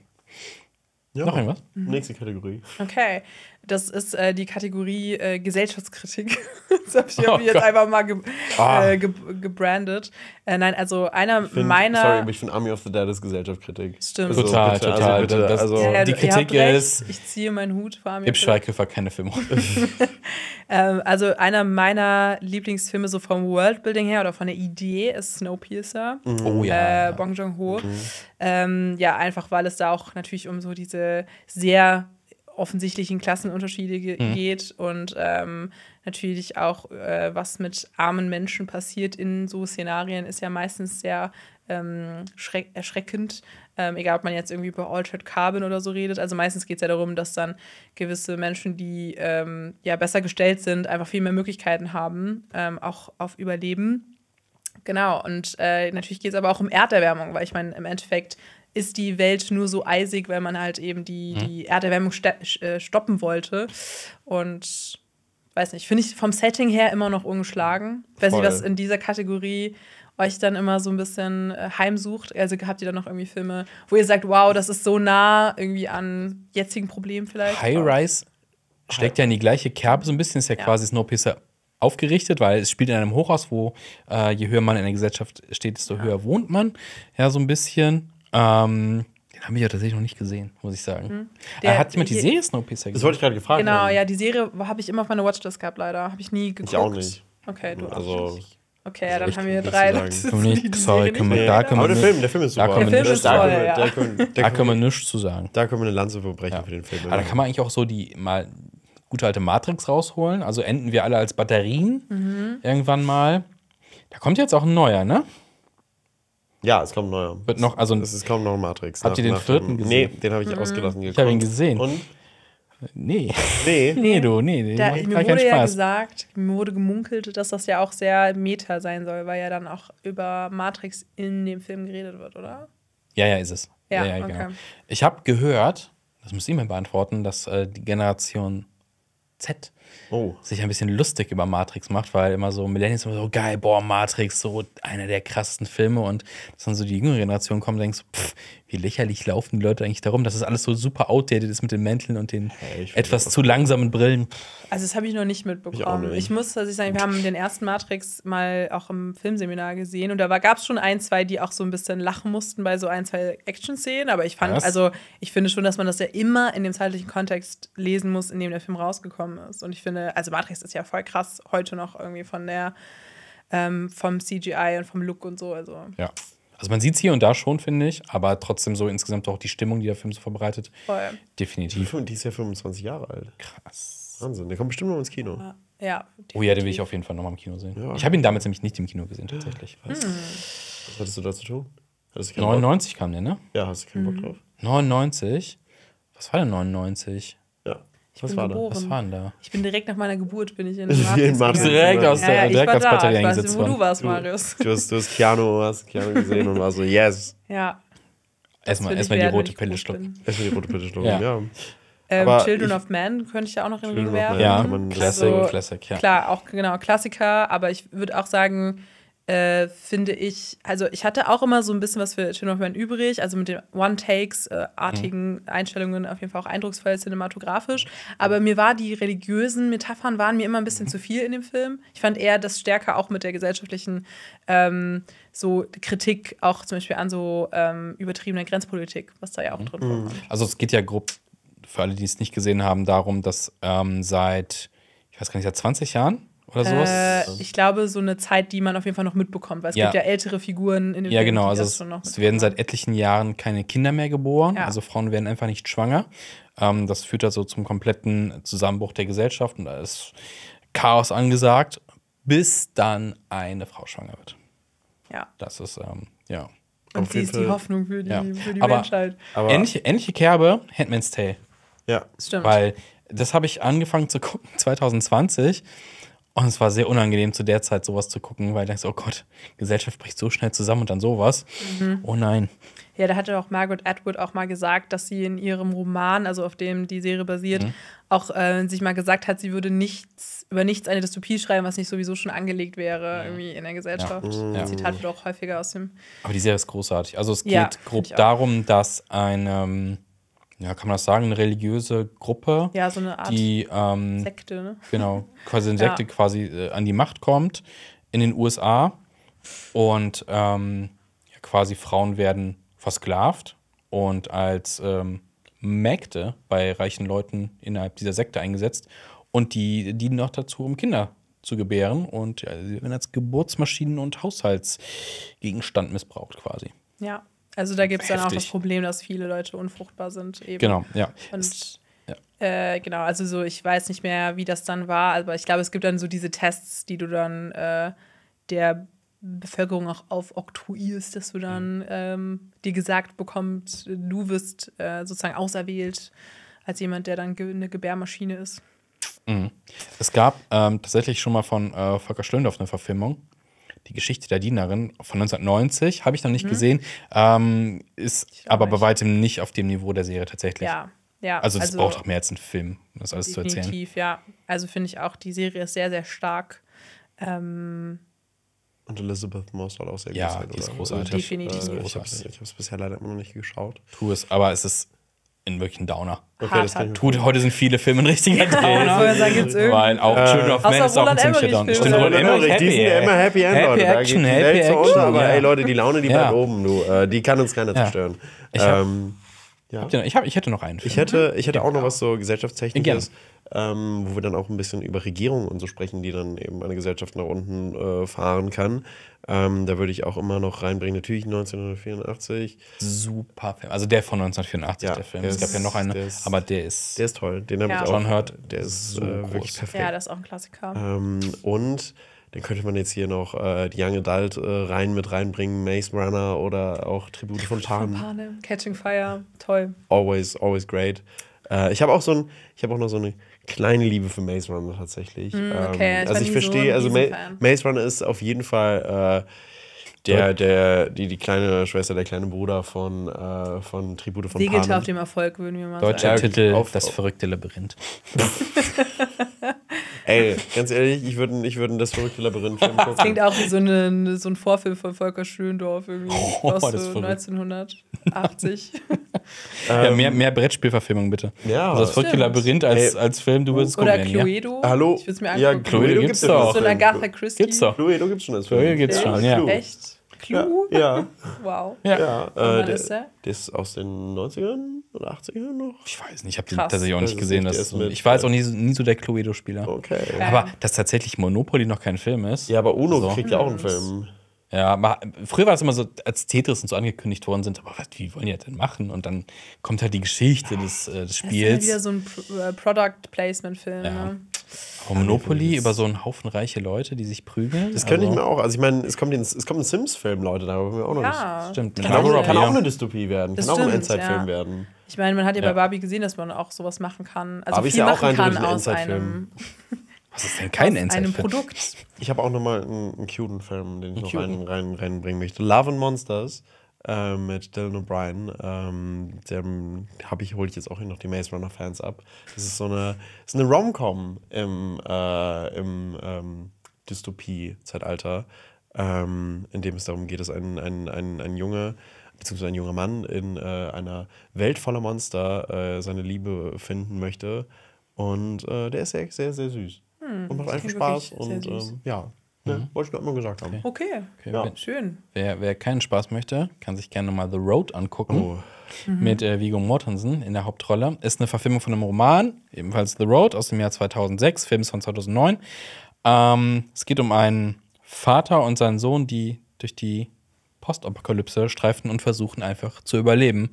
Ja. Noch irgendwas? Mhm. Nächste Kategorie. Okay. Das ist äh, die Kategorie äh, Gesellschaftskritik. *laughs* das habe ich oh, jetzt einfach mal ge ah. äh, ge gebrandet. Äh, nein, also einer find, meiner. Sorry, aber ich finde Army of the Dead ist Gesellschaftskritik. Stimmt. Also, total, bitte, total. Also, bitte, das, also ja, die Kritik ist. Ich ziehe meinen Hut vor Army of the Im war keine Filme. *laughs* *laughs* ähm, also einer meiner Lieblingsfilme so vom Worldbuilding her oder von der Idee ist Snowpiercer. Mhm. Oh ja. Äh, Bong Joon-ho. Mhm. Ähm, ja, einfach weil es da auch natürlich um so diese sehr offensichtlichen Klassenunterschiede ge mhm. geht und ähm, natürlich auch, äh, was mit armen Menschen passiert in so Szenarien, ist ja meistens sehr ähm, erschreckend. Ähm, egal, ob man jetzt irgendwie über Altered Carbon oder so redet. Also meistens geht es ja darum, dass dann gewisse Menschen, die ähm, ja besser gestellt sind, einfach viel mehr Möglichkeiten haben, ähm, auch auf Überleben. Genau, und äh, natürlich geht es aber auch um Erderwärmung, weil ich meine, im Endeffekt ist die Welt nur so eisig, weil man halt eben die, hm. die Erderwärmung äh, stoppen wollte. Und weiß nicht, finde ich vom Setting her immer noch ungeschlagen. Voll. Weiß nicht, was in dieser Kategorie euch dann immer so ein bisschen äh, heimsucht. Also habt ihr dann noch irgendwie Filme, wo ihr sagt, wow, das ist so nah irgendwie an jetzigen Problemen vielleicht? High Rise oh. steckt ja in die gleiche Kerbe so ein bisschen, ist ja, ja. quasi Snowpiercer aufgerichtet, weil es spielt in einem Hochhaus, wo äh, je höher man in der Gesellschaft steht, desto ja. höher wohnt man. Ja, so ein bisschen. Ähm, den habe ich ja tatsächlich noch nicht gesehen, muss ich sagen. Hm. Äh, der, hat jemand die Serie Snow Snowpiercer gesehen? Das wollte ich gerade gefragt haben. Genau, haben. ja, die Serie habe ich immer auf meiner Watchlist gehabt, leider. Habe ich nie geguckt. Ich auch nicht. Okay, du also, auch nicht. Okay, dann haben wir drei. Nicht, sorry, kann man, da kann Aber der Film, der Film ist super. Da kann der Film ist toll, Da können, da da kann man nichts zu sagen. Da können wir eine Lanze verbrechen ja. für den Film. Aber da kann man eigentlich auch so die mal gute alte Matrix rausholen. Also enden wir alle als Batterien mhm. irgendwann mal. Da kommt jetzt auch ein neuer, ne? Ja, es kommt ein neuer. Wird noch, also es ist kaum noch Matrix. Habt nach, ihr den nach, vierten gesehen? Nee, den habe ich mhm. ausgelassen. Gekonnt. Ich habe ihn gesehen. Und? Nee. Nee. *laughs* nee, du, nee. nee da, mir wurde ja gesagt, mir wurde gemunkelt, dass das ja auch sehr Meta sein soll, weil ja dann auch über Matrix in dem Film geredet wird, oder? Ja, ja, ist es. Ja, ja, ja okay. genau. Ich habe gehört, das müsst ihr mir beantworten, dass äh, die Generation Z oh. sich ein bisschen lustig über Matrix macht, weil immer so Millennials immer so, geil, boah, Matrix, so einer der krassesten Filme und dass dann so die jüngere Generation kommt und denkst, pff, wie lächerlich laufen die Leute eigentlich darum, dass das alles so super outdated ist mit den Mänteln und den hey, etwas zu langsamen Brillen. Also das habe ich noch nicht mitbekommen. Ich, nicht. ich muss tatsächlich sagen, wir haben den ersten Matrix mal auch im Filmseminar gesehen und da gab es schon ein, zwei, die auch so ein bisschen lachen mussten bei so ein, zwei Action-Szenen, aber ich fand, Was? also ich finde schon, dass man das ja immer in dem zeitlichen Kontext lesen muss, in dem der Film rausgekommen ist und ich ich finde, also Matrix ist ja voll krass heute noch irgendwie von der, ähm, vom CGI und vom Look und so. Also. Ja. Also man sieht es hier und da schon, finde ich, aber trotzdem so insgesamt auch die Stimmung, die der Film so verbreitet. Voll. Definitiv. Die ist ja 25 Jahre alt. Krass. Wahnsinn, der kommt bestimmt noch ins Kino. Ja. ja oh ja, den will ich auf jeden Fall nochmal im Kino sehen. Ja. Ich habe ihn damals nämlich nicht im Kino gesehen, tatsächlich. Was, hm. Was hattest du da zu tun? 99 Bock? kam der, ne? Ja, hast du keinen mhm. Bock hm. drauf? 99? Was war denn 99? Ich was, bin war geboren. was war denn da? Ich bin direkt nach meiner Geburt bin ich in *laughs* den Marktplatz. direkt aus der ja, ja, direkt als Batterie eingesetzt worden. Wo du warst, Marius. Du, hast, du hast Keanu, hast Keanu gesehen und war so, yes. *laughs* Ja. Erstmal, erstmal die rote Pille schlucken. Erstmal die rote Pille schlucken, ja. ja. Ähm, Children ich, of Men könnte ich ja auch noch in den Ring werfen. Ja, Classic, also, Classic, ja. Klar, auch genau, Klassiker, aber ich würde auch sagen, äh, finde ich, also ich hatte auch immer so ein bisschen was für Man übrig, also mit den One-Takes-artigen äh, mhm. Einstellungen auf jeden Fall auch eindrucksvoll cinematografisch. Aber mir war die religiösen Metaphern waren mir immer ein bisschen mhm. zu viel in dem Film. Ich fand eher das stärker auch mit der gesellschaftlichen ähm, so Kritik auch zum Beispiel an so ähm, übertriebener Grenzpolitik, was da ja auch mhm. drin war. Mhm. Also es geht ja grob für alle, die es nicht gesehen haben, darum, dass ähm, seit, ich weiß gar nicht, seit 20 Jahren oder sowas? Äh, also ich glaube, so eine Zeit, die man auf jeden Fall noch mitbekommt, weil es ja. gibt ja ältere Figuren in den Ja, Filmen, genau. Also es, es werden seit etlichen Jahren keine Kinder mehr geboren. Ja. Also Frauen werden einfach nicht schwanger. Ähm, das führt also zum kompletten Zusammenbruch der Gesellschaft und da ist Chaos angesagt, bis dann eine Frau schwanger wird. Ja. Das ist, ähm, ja. Und sie ist die Hoffnung für die, ja. für die aber, Menschheit. Aber ähnliche, ähnliche Kerbe, Handman's Tale. Ja. Stimmt. Weil das habe ich angefangen zu gucken 2020 *laughs* Und es war sehr unangenehm zu der Zeit sowas zu gucken, weil du denkst, oh Gott, Gesellschaft bricht so schnell zusammen und dann sowas. Mhm. Oh nein. Ja, da hatte auch Margaret Atwood auch mal gesagt, dass sie in ihrem Roman, also auf dem die Serie basiert, mhm. auch äh, sich mal gesagt hat, sie würde nichts über nichts eine Dystopie schreiben, was nicht sowieso schon angelegt wäre ja. irgendwie in der Gesellschaft. Ja. Das Zitat wird auch häufiger aus dem. Aber die Serie ist großartig. Also es geht ja, grob darum, dass ein ähm, ja, kann man das sagen, eine religiöse Gruppe, ja, so eine Art die ähm, Sekte, ne? genau, *laughs* quasi eine Sekte ja. quasi äh, an die Macht kommt in den USA und ähm, ja, quasi Frauen werden versklavt und als ähm, Mägde bei reichen Leuten innerhalb dieser Sekte eingesetzt und die dienen noch dazu, um Kinder zu gebären und ja, sie werden als Geburtsmaschinen und Haushaltsgegenstand missbraucht quasi. Ja, also da gibt es dann auch das Problem, dass viele Leute unfruchtbar sind. Eben. Genau, ja. Und ja. Äh, genau, also so, ich weiß nicht mehr, wie das dann war, aber ich glaube, es gibt dann so diese Tests, die du dann äh, der Bevölkerung auch aufoktroyierst, dass du mhm. dann ähm, dir gesagt bekommst, du wirst äh, sozusagen auserwählt als jemand, der dann ge eine Gebärmaschine ist. Mhm. Es gab ähm, tatsächlich schon mal von äh, Volker Schlöndorff eine Verfilmung die Geschichte der Dienerin von 1990, habe ich noch nicht mhm. gesehen, ähm, ist aber nicht. bei weitem nicht auf dem Niveau der Serie tatsächlich. Ja, ja. Also, es also, braucht auch mehr als einen Film, um das alles zu erzählen. Definitiv, ja. Also, finde ich auch, die Serie ist sehr, sehr stark. Ähm und Elizabeth Moss soll auch sehr ja, gut Ja, die ist großartig. Definitiv. Äh, ich habe es bisher leider immer noch nicht geschaut. Tu es, aber es ist in wirklich ein Downer. Okay, das kann Tut, heute sind viele Filme ein richtiger Downer. ich weil auch äh, Children of Men ist auch ein ziemlicher Downer. Stimmt, Roland Emmerich, die sind ja immer Happy End, Leute. Action, da geht die Welt zu aber ja. ey Leute, die Laune, die bleibt oben, du. Äh, die kann uns keiner zerstören. Ich ähm, ja. Habt ihr noch? Ich, hab, ich hätte noch einen. Film. Ich hätte, ich hätte ja, auch noch was so gesellschaftstechnisches, ähm, wo wir dann auch ein bisschen über Regierungen und so sprechen, die dann eben eine Gesellschaft nach unten äh, fahren kann. Ähm, da würde ich auch immer noch reinbringen, natürlich 1984. Super Film. Also der von 1984, ja, der Film. es gab ja noch einen, aber der ist. Der ist toll. Den habe ich auch. John Hurt. Der ist äh, so äh, wirklich perfekt. Ja, das ist auch ein Klassiker. Ähm, und dann könnte man jetzt hier noch äh, Young Adult äh, rein mit reinbringen, Maze Runner oder auch Tribute von Panem. Catching Fire, toll. Always, always great. Äh, ich habe auch so ein, ich habe auch noch so eine kleine Liebe für Maze Runner tatsächlich. Mm, ähm, okay, ähm, ich also ich verstehe, so also Ma Maze Runner ist auf jeden Fall äh, der, der, die, die kleine Schwester, der kleine Bruder von, äh, von Tribute von Segelte Panem. auf dem Erfolg, würden wir mal Deutscher sagen. Deutscher Titel, auf, das verrückte Labyrinth. *laughs* *laughs* Ey, ganz ehrlich, ich würde ich würd das verrückte Labyrinth filmen gucken. Klingt auch wie so, eine, ne, so ein Vorfilm von Volker Schöndorf irgendwie *laughs* oh, aus 1980. Äh, ja, ähm, mehr, mehr Brettspielverfilmung bitte. Ja, also das verrückte Labyrinth als, als Film, du würdest Oder gucken. Oder Cluedo. Ja. Hallo? Ich würde es mir angucken. Ja, Cluedo, gibt es doch. So eine Agatha Christie. schon als Film. Cluedo gibt's schon, ja. Echt? Clue? Ja. ja. *laughs* wow. Ja. ja. Äh, der, ist der? der ist aus den 90ern oder 80ern noch? Ich weiß nicht, ich habe den tatsächlich auch nicht also das gesehen. Nicht dass, ich war jetzt äh, auch nie, nie so der Cluedo-Spieler. Okay. okay. Aber dass tatsächlich Monopoly noch kein Film ist. Ja, aber Uno so. kriegt ja auch einen hm. Film. Ja, mal, früher war das immer so, als Tetris und so angekündigt worden sind, aber was, wie wollen die das denn machen? Und dann kommt halt die Geschichte des, äh, des Spiels. Das ist wieder so ein äh, Product Placement-Film. Ja. Ne? Aber Monopoly über so einen Haufen reiche Leute, die sich prügeln. Das könnte ich also mir auch. Also ich meine, es kommt, es kommt ein Sims-Film, Leute, da haben wir auch noch ja. nicht. Ah. Stimmt. Kann, auch, kann auch eine Dystopie werden, das kann stimmt, auch ein Endzeitfilm ja. werden. Ich meine, man hat ja, bei Barbie gesehen, dass man auch sowas machen kann. Also Barbie viel ist ja auch machen rein kann ein aus einem. Was ist denn kein Endzeit? Einem Produkt. Ich habe auch nochmal einen, einen cuten Film, den ich noch rein, rein, reinbringen möchte. Love and Monsters äh, mit Dylan O'Brien. Ähm, dem habe ich, hole ich jetzt auch hier noch die Maze Runner Fans ab. Das ist so eine, ist eine Rom-Com im, äh, im ähm, Dystopie-Zeitalter, ähm, in dem es darum geht, dass ein, ein, ein, ein Junge beziehungsweise ein junger Mann in äh, einer Welt voller Monster äh, seine Liebe finden möchte. Und äh, der ist sehr, sehr, sehr süß. Hm, und macht einfach Spaß. Und ähm, ja, ne? mhm. wollte ich gerade mal gesagt haben. Okay, okay. Ja. schön. Wer, wer keinen Spaß möchte, kann sich gerne mal The Road angucken. Oh. Mhm. Mit äh, Vigo Mortensen in der Hauptrolle. Ist eine Verfilmung von einem Roman, ebenfalls The Road aus dem Jahr 2006, Film ist von 2009. Ähm, es geht um einen Vater und seinen Sohn, die durch die Postapokalypse streifen und versuchen einfach zu überleben.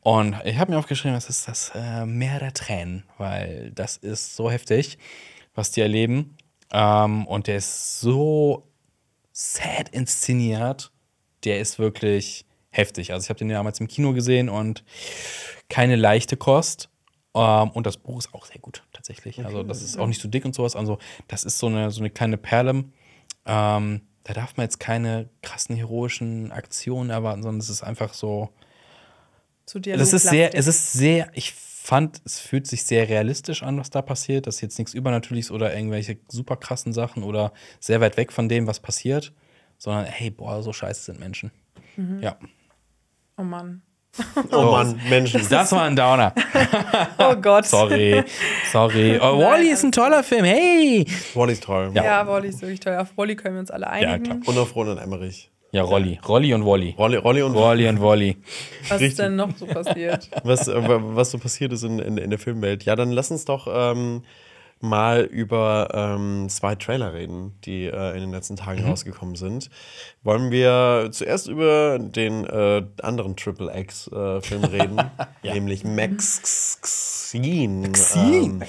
Und ich habe mir aufgeschrieben, es ist das äh, Meer der Tränen, weil das ist so heftig was die erleben. Ähm, und der ist so sad inszeniert. Der ist wirklich heftig. Also ich habe den damals im Kino gesehen und keine leichte Kost. Ähm, und das Buch ist auch sehr gut tatsächlich. Also das ist auch nicht so dick und sowas. Also das ist so eine, so eine kleine Perle. Ähm, da darf man jetzt keine krassen heroischen Aktionen erwarten, sondern es ist einfach so. Zu dir. Es ist sehr, es ist sehr, ich fand, es fühlt sich sehr realistisch an, was da passiert. Das ist jetzt nichts Übernatürliches oder irgendwelche super krassen Sachen oder sehr weit weg von dem, was passiert, sondern hey, boah, so scheiße sind Menschen. Mhm. Ja. Oh Mann. Oh Mann, *laughs* Menschen. Das, das war ein Downer. *laughs* oh Gott. Sorry. Sorry. *laughs* Oh, Wally ist ein toller Film. Hey. Wally ist toll. Ja, ja Wally ist wirklich toll. Auf Wally können wir uns alle einigen. Ja, klar. Und auf Roland Emmerich. Ja, Rolli. Rolli und Wolli. Rolli, Rolli und Rolli und Wolli. Was ist denn noch so passiert? Was, äh, was so passiert ist in, in, in der Filmwelt? Ja, dann lass uns doch. Ähm, mal über ähm, zwei Trailer reden, die äh, in den letzten Tagen mhm. rausgekommen sind. Wollen wir zuerst über den äh, anderen Triple X-Film äh, *laughs* reden, ja. nämlich Max Xin, ähm,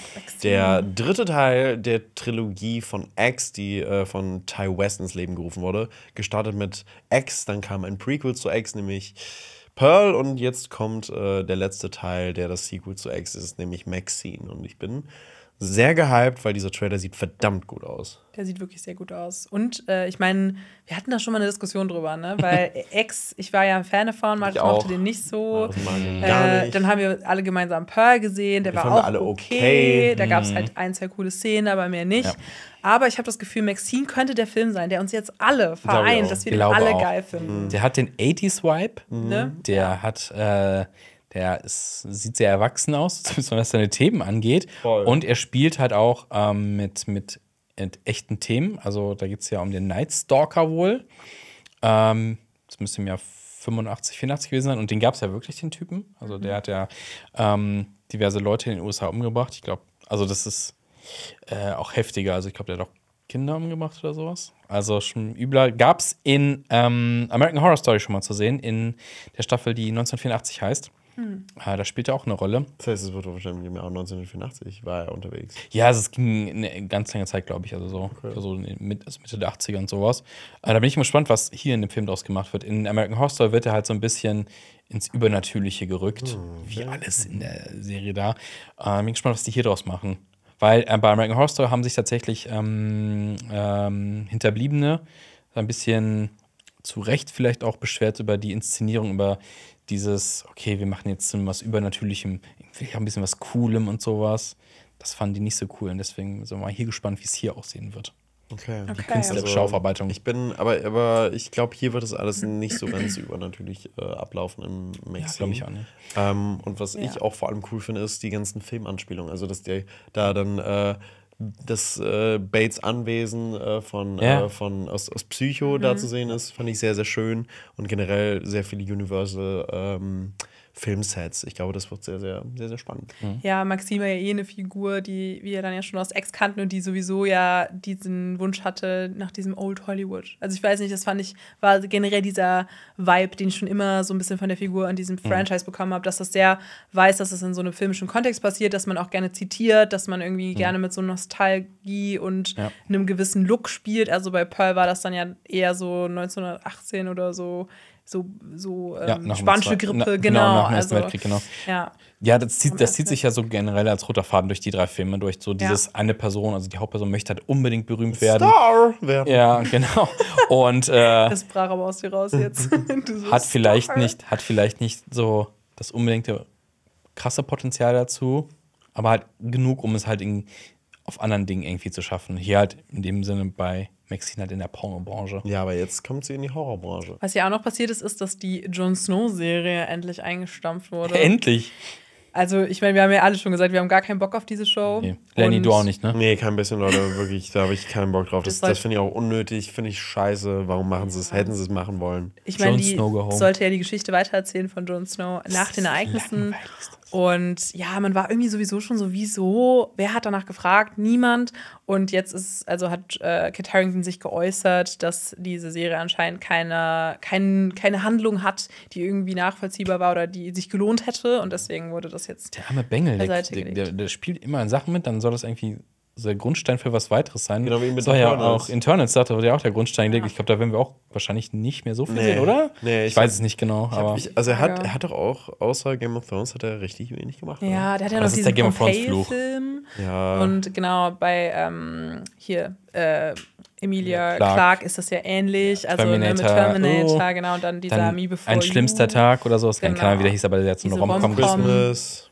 der dritte Teil der Trilogie von X, die von Ty West ins Leben gerufen wurde. Gestartet mit X, dann kam ein Prequel zu X, nämlich Pearl und jetzt kommt äh, der letzte Teil, der das Sequel zu X ist, nämlich Maxine. Und ich bin sehr gehypt, weil dieser Trailer sieht verdammt gut aus. Der sieht wirklich sehr gut aus. Und äh, ich meine, wir hatten da schon mal eine Diskussion drüber, ne? Weil Ex, *laughs* ich war ja ein Fan davon, Martin mochte den nicht so. äh, nicht. Dann haben wir alle gemeinsam Pearl gesehen, der den war auch okay. okay. Da gab es mhm. halt ein, zwei coole Szenen, aber mehr nicht. Ja. Aber ich habe das Gefühl, Maxine könnte der Film sein, der uns jetzt alle vereint, dass wir den alle auch. geil finden. Der hat den 80 swipe mhm. ne? der hat. Äh, der ist, sieht sehr erwachsen aus, *laughs* zumindest was seine Themen angeht. Voll. Und er spielt halt auch ähm, mit, mit echten Themen. Also da geht es ja um den Night Stalker wohl. Ähm, das müsste im Jahr 85, 84 gewesen sein. Und den gab es ja wirklich, den Typen. Also der mhm. hat ja ähm, diverse Leute in den USA umgebracht. Ich glaube, also das ist äh, auch heftiger. Also ich glaube, der hat auch Kinder umgebracht oder sowas. Also schon übler. Gab es in ähm, American Horror Story schon mal zu sehen, in der Staffel, die 1984 heißt. Mhm. Das ja auch eine Rolle. Das heißt, es wurde wahrscheinlich im Jahr 1984 war er unterwegs. Ja, also es ging eine ganz lange Zeit, glaube ich, also so, okay. also also Mitte der 80er und sowas. Aber äh, da bin ich mal gespannt, was hier in dem Film draus gemacht wird. In American Horror Story wird er halt so ein bisschen ins Übernatürliche gerückt, mhm. wie alles in der Serie da. Äh, bin gespannt, was die hier draus machen. Weil äh, bei American Horror Story haben sich tatsächlich ähm, ähm, Hinterbliebene ein bisschen zu Recht vielleicht auch beschwert über die Inszenierung, über dieses, okay, wir machen jetzt was Übernatürlichem, vielleicht ein bisschen was Coolem und sowas, das fanden die nicht so cool. Und deswegen sind wir mal hier gespannt, wie es hier aussehen wird. Okay. Die künstlerische also, Aufarbeitung. Ich bin, aber, aber ich glaube, hier wird das alles nicht so ganz übernatürlich äh, ablaufen im Maxim. Ja, glaube ich auch nicht. Ähm, und was ja. ich auch vor allem cool finde, ist die ganzen Filmanspielungen. Also, dass der da dann äh, das äh, Bates Anwesen äh, von, äh, ja. äh, von aus, aus Psycho mhm. da zu sehen ist, fand ich sehr, sehr schön. Und generell sehr viele Universal ähm, Filmsets. Ich glaube, das wird sehr, sehr, sehr, sehr spannend. Mhm. Ja, Maxim war ja eh eine Figur, die wir dann ja schon aus Ex kannten und die sowieso ja diesen Wunsch hatte nach diesem Old Hollywood. Also ich weiß nicht, das fand ich, war generell dieser Vibe, den ich schon immer so ein bisschen von der Figur an diesem mhm. Franchise bekommen habe, dass das sehr weiß, dass es das in so einem filmischen Kontext passiert, dass man auch gerne zitiert, dass man irgendwie mhm. gerne mit so Nostalgie und ja. einem gewissen Look spielt. Also bei Pearl war das dann ja eher so 1918 oder so so, so ähm, ja, spanische Grippe, na, genau. genau nach dem also, Weltkrieg, genau. Ja, ja das, zieht, das zieht sich ja so generell als roter Faden durch die drei Filme durch. So dieses ja. eine Person, also die Hauptperson möchte halt unbedingt berühmt werden. Star werden. Ja, genau. Und äh, das *laughs* brach aber aus dir raus jetzt. *laughs* hat vielleicht nicht, hat vielleicht nicht so das unbedingte krasse Potenzial dazu, aber halt genug, um es halt in auf anderen Dingen irgendwie zu schaffen. Hier halt in dem Sinne bei Maxine halt in der Pornobranche. Ja, aber jetzt kommt sie in die Horrorbranche. Was ja auch noch passiert ist, ist, dass die Jon Snow-Serie endlich eingestampft wurde. *laughs* endlich! Also, ich meine, wir haben ja alle schon gesagt, wir haben gar keinen Bock auf diese Show. Nee. Lenny, du auch nicht, ne? Nee, kein bisschen, Leute. Wirklich, da habe ich keinen Bock drauf. Das, das, das finde ich auch unnötig, finde ich scheiße. Warum machen sie es? Hätten sie es machen wollen. Ich meine, die sollte ja die Geschichte weitererzählen von Jon Snow nach den Ereignissen. Und ja, man war irgendwie sowieso schon so, wieso? Wer hat danach gefragt? Niemand. Und jetzt ist, also hat äh, Kit Harrington sich geäußert, dass diese Serie anscheinend keine, kein, keine Handlung hat, die irgendwie nachvollziehbar war oder die sich gelohnt hätte. Und deswegen wurde das jetzt. Der arme Bengel, der, der, der, der spielt immer in Sachen mit, dann soll das irgendwie soll der Grundstein für was weiteres sein. Genau wie mit soll Internals. ja auch Internals da wurde ja auch der Grundstein gelegt. Ja. Ich glaube, da werden wir auch wahrscheinlich nicht mehr so viel nee. sehen, oder? Nee, ich, ich weiß hab, es nicht genau. aber ich, also er hat, ja. er hat doch auch außer Game of Thrones hat er richtig wenig gemacht. Ja, oder? der hat ja noch diesen Game of Thrones Fluch. Film. Ja. Und genau bei ähm, hier äh, Emilia Clark. Clark. ist das ja ähnlich. Ja, also ne, Terminator, mit Terminator, oh. genau. Und dann dieser dann Me Ein schlimmster Tag oder so. Genau. Keine Ahnung, wie genau. der hieß, aber der hat so eine Rom-Com. Christmas.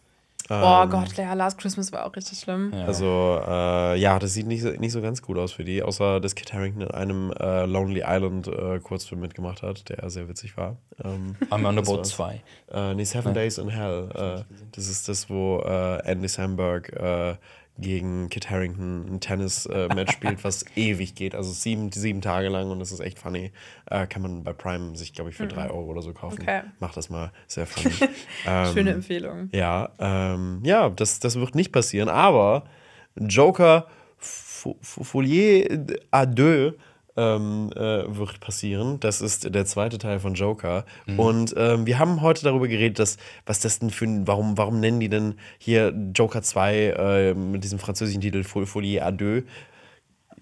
Ähm, oh ähm, Gott, ja, Last Christmas war auch richtig schlimm. Ja. Also, äh, ja, das sieht nicht, nicht so ganz gut aus für die, außer dass Kit Harrington in einem äh, Lonely Island äh, Kurzfilm mitgemacht hat, der sehr witzig war. Ähm, I'm on the Boat 2. Äh, nee, Seven ja. Days in Hell. Äh, das ist das, wo äh, Andy Samberg äh, gegen Kit Harrington ein Tennis-Match äh, *laughs* spielt, was ewig geht. Also sieben, sieben Tage lang und das ist echt funny. Äh, kann man bei Prime sich, glaube ich, für mhm. drei Euro oder so kaufen. Okay. Macht das mal sehr *laughs* funny. ähm, Schöne Empfehlung. Ja, ähm, ja das, das wird nicht passieren, aber Joker F à äh, deux ähm, äh, wird passieren. Das ist der zweite Teil von Joker. Mhm. Und ähm, wir haben heute darüber geredet, dass, was das denn für ein, warum, warum nennen die denn hier Joker 2 äh, mit diesem französischen Titel Folie à deux?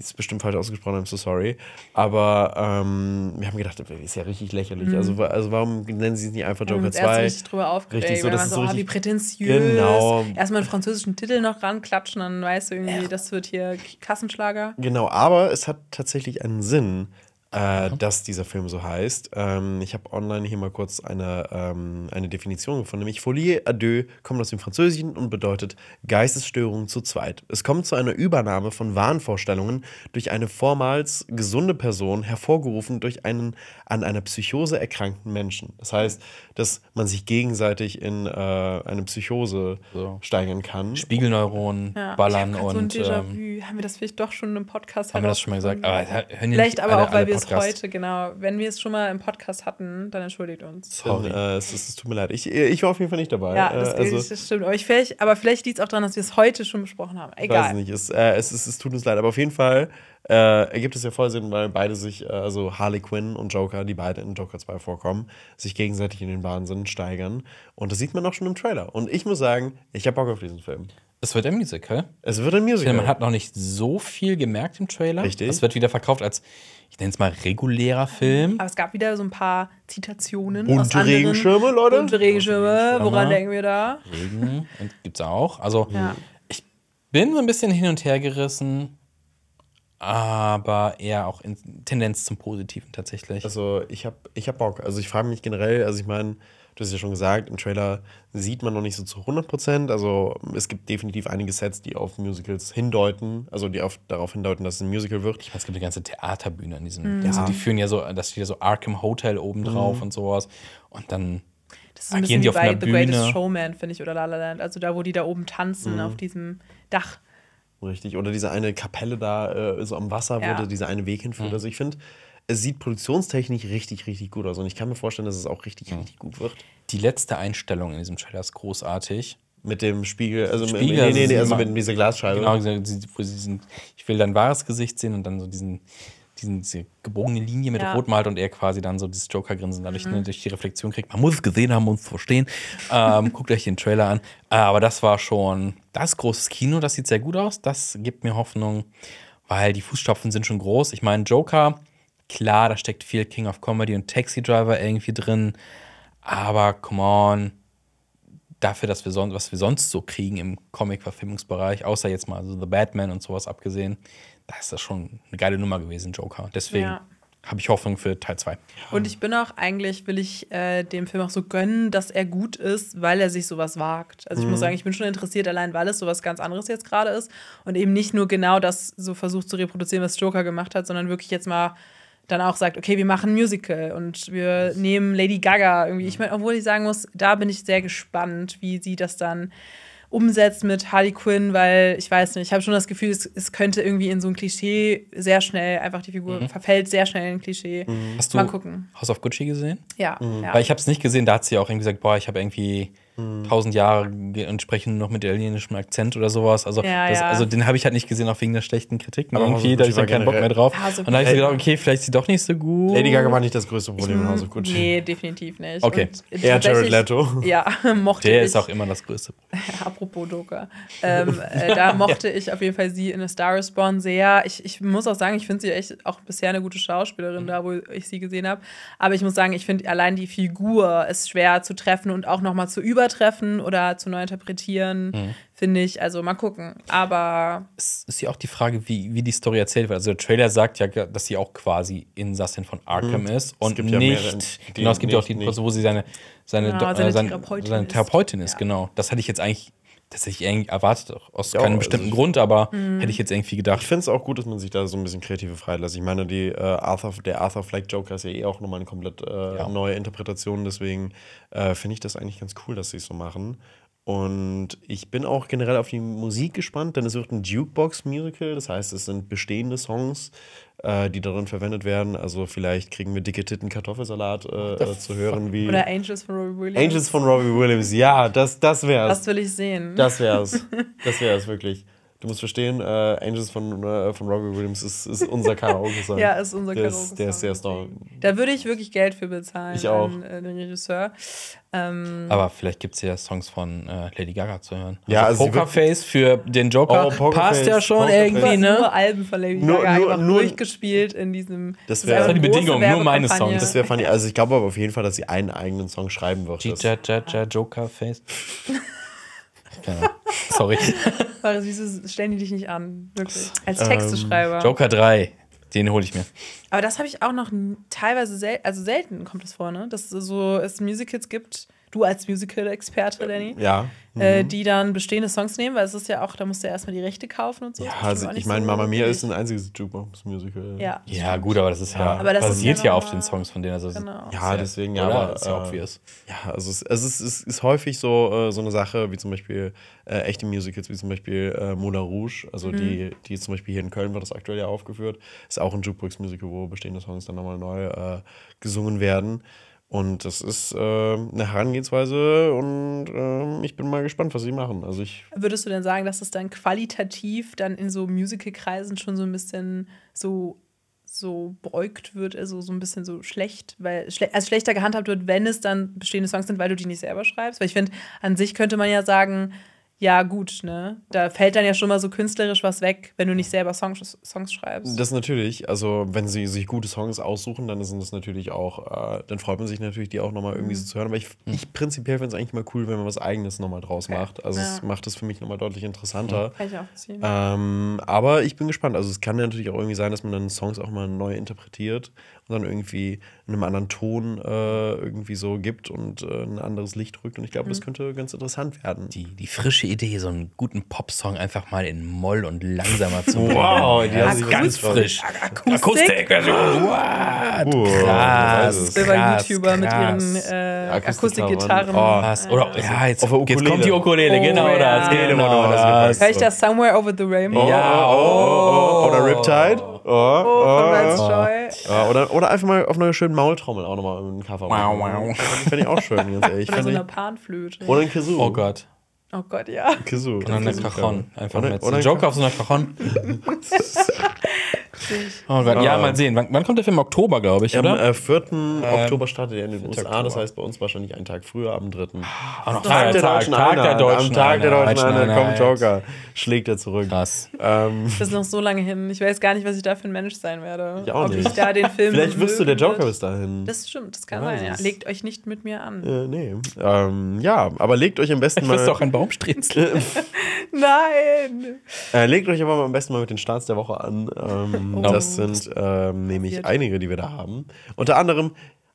ist bestimmt falsch ausgesprochen, I'm so sorry. Aber ähm, wir haben gedacht, das ist ja richtig lächerlich. Mhm. Also, also warum nennen sie es nicht einfach Joker 2? Erst richtig drüber aufgeregt, richtig, so, das ist so, so ah, richtig, wie prätentiös. Genau. Erstmal einen französischen Titel noch ranklatschen, dann weißt du irgendwie, ja. das wird hier Kassenschlager. Genau, aber es hat tatsächlich einen Sinn, äh, dass dieser Film so heißt. Ähm, ich habe online hier mal kurz eine, ähm, eine Definition gefunden, nämlich Folie à deux kommt aus dem Französischen und bedeutet Geistesstörung zu zweit. Es kommt zu einer Übernahme von Wahnvorstellungen durch eine vormals gesunde Person, hervorgerufen durch einen an einer Psychose erkrankten Menschen. Das heißt, dass man sich gegenseitig in äh, eine Psychose so. steigern kann. Spiegelneuronen ja. ballern und. So ein Déjà-vu. Ähm, haben wir das vielleicht doch schon im Podcast Haben wir das schon mal gesagt? Aber, vielleicht aber auch, weil wir Podcast. heute, genau. Wenn wir es schon mal im Podcast hatten, dann entschuldigt uns. Sorry. Äh, es, es, tut mir leid. Ich, ich, war auf jeden Fall nicht dabei. Ja, äh, das, äh, also, das stimmt. Aber, vielleicht, vielleicht liegt es auch daran, dass wir es heute schon besprochen haben. Egal. Weiß nicht. Es, äh, es, es, es tut uns leid. Aber auf jeden Fall äh, ergibt es ja voll Sinn, weil beide sich, äh, also Harley Quinn und Joker, die beide in Joker 2 vorkommen, sich gegenseitig in den Wahnsinn steigern. Und das sieht man auch schon im Trailer. Und ich muss sagen, ich habe Bock auf diesen Film. Es wird ein Musical. Es wird ein Musical. Man hat noch nicht so viel gemerkt im Trailer. Richtig. Es wird wieder verkauft als, ich nenne es mal, regulärer Film. Aber es gab wieder so ein paar Zitationen. Bunte Regenschirme, Leute. Bunte Regenschirme. Woran denken wir da? Regen Gibt es auch. Also, ja. ich bin so ein bisschen hin und her gerissen aber eher auch in Tendenz zum Positiven tatsächlich. Also ich habe ich hab Bock. Also ich frage mich generell, also ich meine, du hast ja schon gesagt, im Trailer sieht man noch nicht so zu 100%. Also es gibt definitiv einige Sets, die auf Musicals hindeuten, also die auf, darauf hindeuten, dass es ein Musical wird. Ich meine, es gibt eine ganze Theaterbühne an diesem. Mhm. Also die führen ja so, das ist ja so Arkham Hotel oben drauf mhm. und sowas. Und dann das ist ein agieren die auf einer The Bühne. Greatest Showman, finde ich, oder La La Land. Also da, wo die da oben tanzen mhm. auf diesem Dach. Richtig. Oder diese eine Kapelle da, äh, so am Wasser, ja. wo da dieser eine Weg hinführt. Mhm. Also ich finde, es sieht produktionstechnisch richtig, richtig gut aus. Und ich kann mir vorstellen, dass es auch richtig, ja. richtig gut wird. Die letzte Einstellung in diesem Trailer ist großartig. Mit dem Spiegel, also, Spiegel, mit, also nee, nee, nee, also mit dieser Glasscheibe. Genau, wo sie diesen, ich will dein wahres Gesicht sehen und dann so diesen, diesen, diese gebogene Linie mit ja. Rot malt und er quasi dann so dieses Joker-Grinsen dadurch mhm. ne, durch die Reflexion kriegt. Man muss es gesehen haben, um es zu verstehen. Ähm, *laughs* guckt euch den Trailer an. Äh, aber das war schon, das große Kino, das sieht sehr gut aus. Das gibt mir Hoffnung, weil die Fußstapfen sind schon groß. Ich meine, Joker Klar, da steckt viel King of Comedy und Taxi Driver irgendwie drin, aber come on, dafür, dass wir sonst, was wir sonst so kriegen im Comic-Verfilmungsbereich, außer jetzt mal so The Batman und sowas abgesehen, da ist das schon eine geile Nummer gewesen, Joker. Deswegen ja. habe ich Hoffnung für Teil 2. Und ich bin auch eigentlich, will ich äh, dem Film auch so gönnen, dass er gut ist, weil er sich sowas wagt. Also ich muss mhm. sagen, ich bin schon interessiert, allein weil es sowas ganz anderes jetzt gerade ist und eben nicht nur genau das so versucht zu reproduzieren, was Joker gemacht hat, sondern wirklich jetzt mal dann auch sagt, okay, wir machen ein Musical und wir nehmen Lady Gaga irgendwie. Ich meine, obwohl ich sagen muss, da bin ich sehr gespannt, wie sie das dann umsetzt mit Harley Quinn, weil ich weiß nicht, ich habe schon das Gefühl, es, es, könnte irgendwie in so ein Klischee sehr schnell, einfach die Figur mhm. verfällt sehr schnell in ein Klischee. Mhm. Hast du Mal gucken. House of Gucci gesehen? Ja. Mhm. ja. Weil ich habe es nicht gesehen, da hat sie auch irgendwie gesagt, boah, ich habe irgendwie Mhm. tausend Jahre und sprechen noch mit italienischem Akzent oder sowas. Also, ja, das, ja. also den habe ich halt nicht gesehen, auch wegen der schlechten Kritiken Aber irgendwie. Da habe ich dann keinen Bock mehr drauf. und dann habe ich gedacht, okay, vielleicht ist sie doch nicht so gut. Lady Gaga war nicht das größte Problem in House of Gucci. Nee, definitiv nicht. Okay. Und Eher Jared Leto. Ja, *laughs* mochte der ich. Der ist auch immer das größte Problem. *laughs* Apropos Doka. Ähm, äh, da *laughs* mochte ja. ich auf jeden Fall sie in A Star is Born sehr. Ich, ich muss auch sagen, ich finde sie echt auch bisher eine gute Schauspielerin, mhm. da wo ich sie gesehen habe. Aber ich muss sagen, ich finde allein die Figur ist schwer zu treffen und auch nochmal zu über übertreffen oder zu neu interpretieren, mhm. finde ich. Also mal gucken. Aber. Es ist ja auch die Frage, wie, wie die Story erzählt wird. Also der Trailer sagt ja, dass sie auch quasi Insassin von Arkham mhm. ist und nicht. Ja genau, es gibt ja auch die, nicht. wo sie seine, seine, ja, seine, äh, seine Therapeutin, Therapeutin ist. ist ja. genau. Das hatte ich jetzt eigentlich das hätte ich irgendwie erwartet, aus ja, keinem also bestimmten also ich, Grund, aber mh. hätte ich jetzt irgendwie gedacht. Ich finde es auch gut, dass man sich da so ein bisschen kreative Freiheit lässt. Ich meine, die, äh, Arthur, der Arthur Fleck Joker ist ja eh auch nochmal eine komplett äh, ja. neue Interpretation, deswegen äh, finde ich das eigentlich ganz cool, dass sie es so machen. Und ich bin auch generell auf die Musik gespannt, denn es wird ein Jukebox-Musical. Das heißt, es sind bestehende Songs, äh, die darin verwendet werden. Also vielleicht kriegen wir dicke Titten Kartoffelsalat äh, äh zu hören wie. Oder Angels von Robbie Williams. Angels von Robbie Williams, ja, das, das wär's. Das will ich sehen. Das wär's. *laughs* das wär's wirklich. Du musst verstehen, äh, Angels von, äh, von Robbie Williams ist, ist unser Karaoke-Song. *laughs* ja, ist unser Karaoke-Song. Der ist der Star. Da würde ich wirklich Geld für bezahlen. Ich auch. An, äh, den Regisseur. Ähm, Aber vielleicht gibt es ja Songs von äh, Lady Gaga zu hören. ja, also, also Pokerface für den Joker oh, passt ja schon Pokerface. irgendwie, ne? Nur Alben von Lady nur, Gaga nur, nur durchgespielt in diesem. Das wäre wär die Bedingung, nur meine Songs. Das wäre funny. Also ich glaube aber auf jeden Fall, dass sie einen eigenen Song schreiben wird. Jokerface. *laughs* Keine Sorry. Wahre *laughs* wieso stellen die dich nicht an, wirklich. Als ähm, Texteschreiber. Ähm, Joker 3, den hole ich mir. Aber das habe ich auch noch teilweise sel also selten kommt das vor, ne? Dass so es Musicals gibt, du als Musical-Experte, Danny, äh, ja. Äh, mhm. Äh, die dann bestehende Songs nehmen, weil es ist ja auch, da musst du ja erstmal die Rechte kaufen und so. Ja, also ich meine, so Mama Mia ist ein einziges Jukebox-Musical. Ja. ja, gut, aber das ist ja, ja aber das basiert ja, ja genau auf den Songs von denen. Also genau. Ja, deswegen, ja, aber ist ja äh, obvious. Ja, also es, also es ist, ist, häufig so, so eine Sache, wie zum Beispiel äh, echte Musicals, wie zum Beispiel äh, Moulin Rouge, also mhm. die, die zum Beispiel hier in Köln wird das aktuell ja aufgeführt, ist auch ein Jukebox-Musical, wo bestehende Songs dann nochmal neu gesungen werden. Und das ist äh, eine Herangehensweise und äh, ich bin mal gespannt, was sie machen. Also ich Würdest du denn sagen, dass es dann qualitativ dann in so Musical-Kreisen schon so ein bisschen so so beäugt wird, also so ein bisschen so schlecht, weil schle als schlechter gehandhabt wird, wenn es dann bestehende Songs sind, weil du die nicht selber schreibst. Weil ich finde, an sich könnte man ja sagen, ja, gut, ne? Da fällt dann ja schon mal so künstlerisch was weg, wenn du nicht selber Songs, Songs schreibst. Das natürlich. Also, wenn sie sich gute Songs aussuchen, dann sind das natürlich auch, äh, dann freut man sich natürlich, die auch nochmal irgendwie mhm. so zu hören. Aber ich, mhm. ich prinzipiell finde es eigentlich mal cool, wenn man was Eigenes nochmal draus okay. macht. Also, ja. es macht es für mich nochmal deutlich interessanter. Kann ich auch ziehen. Ähm, aber ich bin gespannt. Also, es kann ja natürlich auch irgendwie sein, dass man dann Songs auch mal neu interpretiert sondern irgendwie in einem anderen Ton äh, irgendwie so gibt und äh, ein anderes Licht rückt. Und ich glaube, mhm. das könnte ganz interessant werden. Die, die frische Idee, so einen guten Popsong einfach mal in Moll und langsamer zu machen. Wow, die ja, ist ganz frisch. Akustik. Akustik. What? Oh, krass, krass, krass, YouTuber krass. mit ihren äh, Akustikgitarren. Akustik oh, krass. Oder ja, jetzt, jetzt kommt die Ukulele, oh, genau, ja. das, genau, das. Hör ich das Somewhere Over the Rainbow? Ja, oh, oh, oh, oder Riptide? Oh, oh, oh. oh. oder, oder einfach mal auf einer schönen Maultrommel auch nochmal im Cover machen. Wow, wow. Fände ich auch schön, ganz ehrlich. Oder so eine Panflöte. Oder ein Kazoo. Oh Gott. Oh Gott, ja. Kazoo. Oder eine Cajon. Einfach mit. Oder ein Joker auf so einer Cajon. *laughs* Oh Gott, ja, mal sehen. Wann, wann kommt der Film? Oktober, glaube ich, oder? Am äh, 4. Äh, Oktober startet er in den USA. Oktober. Das heißt bei uns wahrscheinlich einen Tag früher, am 3. Auch noch Tag, der, Tag, Tag der Deutschen Am Tag der Deutschen Einheit kommt Joker. Schlägt er zurück. Krass. Ähm. Das ist noch so lange hin. Ich weiß gar nicht, was ich da für ein Mensch sein werde. Ja, auch Ob nicht. ich da den Film Vielleicht wirst du der Joker bis dahin. Das stimmt, das kann sein. Ja. Legt euch nicht mit mir an. Äh, nee. Ähm, ja, aber legt euch am besten ich mal... Du doch ein Baumstrezel. *laughs* *laughs* Nein! Äh, legt euch aber am besten mal mit den Starts der Woche an. Ähm, oh, Genau. Das sind ähm, nämlich einige, die wir da haben. Unter anderem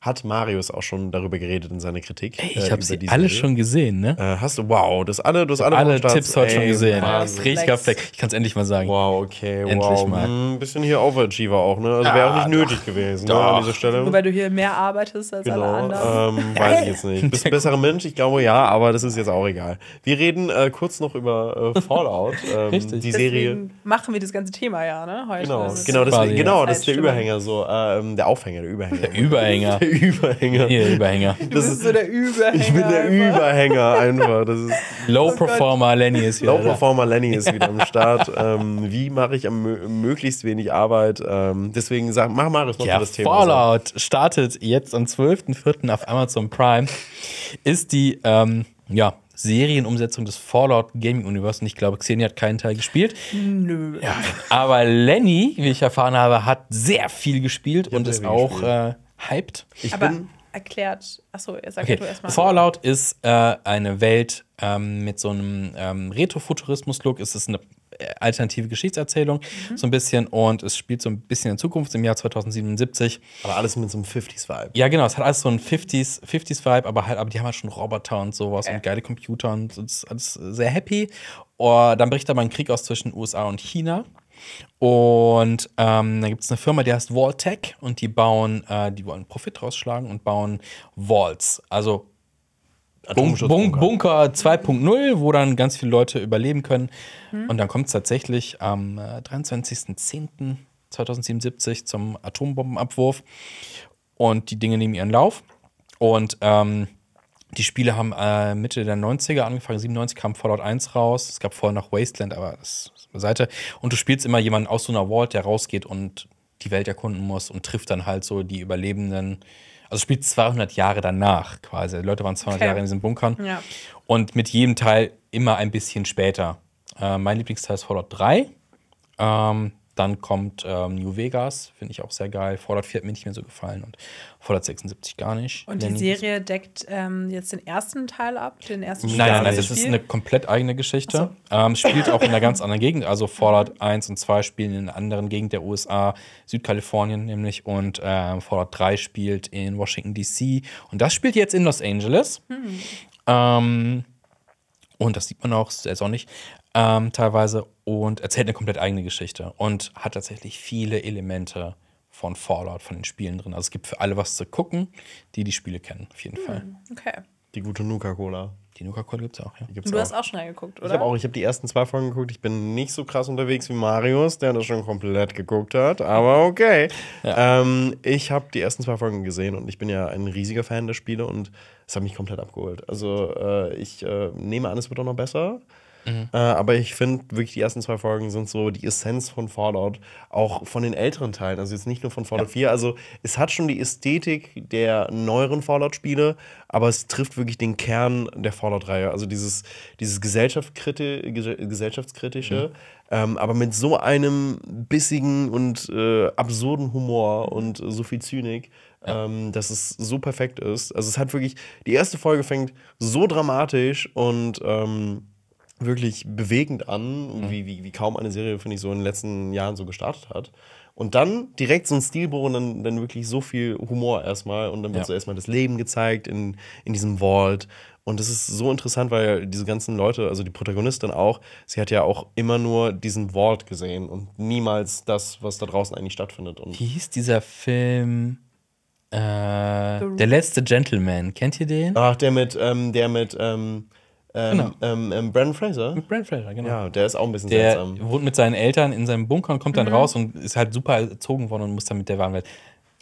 hat Marius auch schon darüber geredet in seiner Kritik. Ey, äh, ich äh, habe sie alle Serie. schon gesehen, ne? Äh, hast du, wow, das alle, du hast alle, alle Tipps heute schon gesehen. Wahnsinn. Richtiger Flex. Ich kann es endlich mal sagen. Wow, okay, endlich wow. Mal. Hm, ein bisschen hier Overachiever auch, ne? Also wäre auch nicht nötig doch, gewesen, ne, doch. Ne, an dieser Stelle. Nur weil du hier mehr arbeitest als genau, alle anderen. Ähm, weiß ich *laughs* jetzt nicht. Bist ein besserer Mensch? Ich glaube ja, aber das ist jetzt auch egal. Wir reden äh, kurz noch über äh, *laughs* Fallout, ähm, Richtig. die Serie. Deswegen machen wir das ganze Thema ja, ne? Heute. Genau, das genau, das, genau, das ist genau, der Überhänger so, ähm, der Aufhänger, der Überhänger. Der Überhänger. *laughs* Überhänger. Ihr Überhänger. Du das bist ist so der Überhänger. Ich bin der einfach. Überhänger einfach. Das ist, Low oh Performer Gott. Lenny ist wieder Low da. Performer Lenny ist wieder am Start. Ähm, wie mache ich am, möglichst wenig Arbeit? Ähm, deswegen sag, mach Marius noch ja, das Thema. Fallout so. startet jetzt am 12.04. auf Amazon Prime. Ist die, ähm, ja, Serienumsetzung des Fallout Gaming Universums. Und ich glaube, Xenia hat keinen Teil gespielt. Nö. Ja, aber Lenny, wie ich erfahren habe, hat sehr viel gespielt ich und ist auch äh, hyped. Ich Aber bin erklärt. Achso, sag okay. du erstmal. Fallout ist äh, eine Welt ähm, mit so einem ähm, Retrofuturismus-Look. Es ist eine äh, alternative Geschichtserzählung, mhm. so ein bisschen. Und es spielt so ein bisschen in Zukunft, im Jahr 2077. Aber alles mit so einem 50s-Vibe. Ja, genau. Es hat alles so einen 50s, 50s-Vibe, aber halt, aber die haben halt schon Roboter und sowas äh. und geile Computer und es ist alles sehr happy. Oh, dann bricht aber ein Krieg aus zwischen USA und China. Und ähm, da gibt es eine Firma, die heißt Walltech und die bauen, äh, die wollen Profit rausschlagen und bauen Walls, also Bunker, Bunker 2.0, wo dann ganz viele Leute überleben können. Mhm. Und dann kommt es tatsächlich am 23.10.2077 äh, zum Atombombenabwurf und die Dinge nehmen ihren Lauf. Und ähm, die Spiele haben äh, Mitte der 90er angefangen, 97 kam Fallout 1 raus. Es gab vorher noch Wasteland, aber das ist beiseite. Und du spielst immer jemanden aus so einer Vault, der rausgeht und die Welt erkunden muss und trifft dann halt so die Überlebenden. Also spielt 200 Jahre danach quasi. Die Leute waren 200 okay. Jahre in diesen Bunkern. Ja. Und mit jedem Teil immer ein bisschen später. Äh, mein Lieblingsteil ist Fallout 3. Ähm, dann kommt ähm, New Vegas, finde ich auch sehr geil. Fallout 4 hat mir nicht mehr so gefallen. Und Fallout 76 gar nicht. Und die Serie deckt ähm, jetzt den ersten Teil ab, den ersten Nein, nein, nein, das ist eine komplett eigene Geschichte. So. Ähm, spielt auch in einer ganz *laughs* anderen Gegend. Also Fallout 1 und 2 spielen in einer anderen Gegend der USA, Südkalifornien nämlich. Und ähm, Fallout 3 spielt in Washington, D.C. Und das spielt jetzt in Los Angeles. Mhm. Ähm, und das sieht man auch sehr sonnig ähm, teilweise. Und erzählt eine komplett eigene Geschichte. Und hat tatsächlich viele Elemente von Fallout, von den Spielen drin. Also es gibt für alle was zu gucken, die die Spiele kennen, auf jeden hm, Fall. Okay. Die gute Nuka-Cola. Die Nuka-Cola gibt es auch, ja. du auch. hast auch schnell geguckt, oder? Ich habe auch, ich habe die ersten zwei Folgen geguckt. Ich bin nicht so krass unterwegs wie Marius, der das schon komplett geguckt hat, aber *laughs* okay. Ja. Ähm, ich habe die ersten zwei Folgen gesehen und ich bin ja ein riesiger Fan der Spiele und es hat mich komplett abgeholt. Also äh, ich äh, nehme an, es wird auch noch besser. Mhm. Äh, aber ich finde wirklich, die ersten zwei Folgen sind so die Essenz von Fallout, auch von den älteren Teilen, also jetzt nicht nur von Fallout ja. 4. Also es hat schon die Ästhetik der neueren Fallout-Spiele, aber es trifft wirklich den Kern der Fallout-Reihe. Also dieses, dieses Gesellschaftskriti gesellschaftskritische, mhm. ähm, aber mit so einem bissigen und äh, absurden Humor und äh, so viel Zynik. Ja. Ähm, dass es so perfekt ist. Also es hat wirklich, die erste Folge fängt so dramatisch und ähm, wirklich bewegend an, mhm. wie, wie, wie kaum eine Serie, finde ich, so in den letzten Jahren so gestartet hat. Und dann direkt so ein Stilbruch und dann, dann wirklich so viel Humor erstmal. Und dann wird ja. so erstmal das Leben gezeigt in, in diesem Vault. Und das ist so interessant, weil diese ganzen Leute, also die Protagonistin auch, sie hat ja auch immer nur diesen Vault gesehen und niemals das, was da draußen eigentlich stattfindet. Und Wie hieß dieser Film? Äh, der letzte Gentleman, kennt ihr den? Ach, der mit, ähm, der mit, ähm, ähm, genau. Ähm, ähm, Brandon Fraser? Mit Brandon Fraser, genau. Ja, der ist auch ein bisschen der seltsam. Der wohnt mit seinen Eltern in seinem Bunker und kommt mhm. dann raus und ist halt super erzogen worden und muss dann mit der wahren Welt.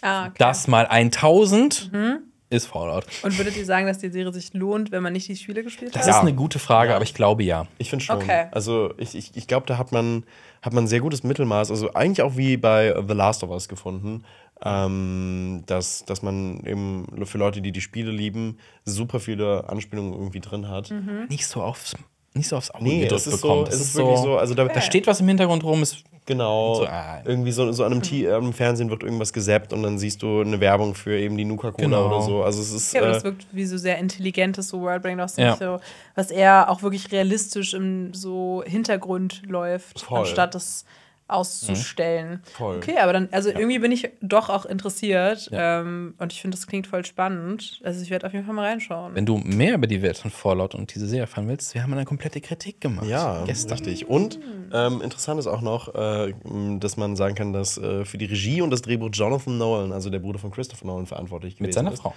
Ah, okay. Das mal 1000 mhm. ist Fallout. Und würdet ihr sagen, dass die Serie sich lohnt, wenn man nicht die Spiele gespielt das hat? Das ist eine gute Frage, ja. aber ich glaube ja. Ich finde schon. Okay. Also ich, ich, ich glaube, da hat man, hat man ein sehr gutes Mittelmaß. Also eigentlich auch wie bei The Last of Us gefunden ähm, dass, dass man eben für Leute, die die Spiele lieben, super viele Anspielungen irgendwie drin hat. Mhm. Nicht so aufs nicht so aufs Auge nee, gedrückt bekommt. So, es ist, ist wirklich so, also da, da, steht was im Hintergrund rum, ist genau so, ah, irgendwie so, so an einem, mhm. T mhm. Fernsehen wird irgendwas gesäppt und dann siehst du eine Werbung für eben die Nuka Cola genau. oder so. Also es ist ja, aber äh, das wirkt wie so sehr intelligentes so Worldbrain, was ja. so, was eher auch wirklich realistisch im so Hintergrund läuft, Voll. anstatt dass auszustellen. Mhm. Voll. Okay, aber dann, also ja. irgendwie bin ich doch auch interessiert ja. ähm, und ich finde, das klingt voll spannend. Also ich werde auf jeden Fall mal reinschauen. Wenn du mehr über die Welt von Fallout und diese Serie erfahren willst, wir haben eine komplette Kritik gemacht. Ja, gestern. richtig. Und ähm, interessant ist auch noch, äh, dass man sagen kann, dass äh, für die Regie und das Drehbuch Jonathan Nolan, also der Bruder von Christopher Nolan, verantwortlich gewesen ist. Mit seiner ist. Frau.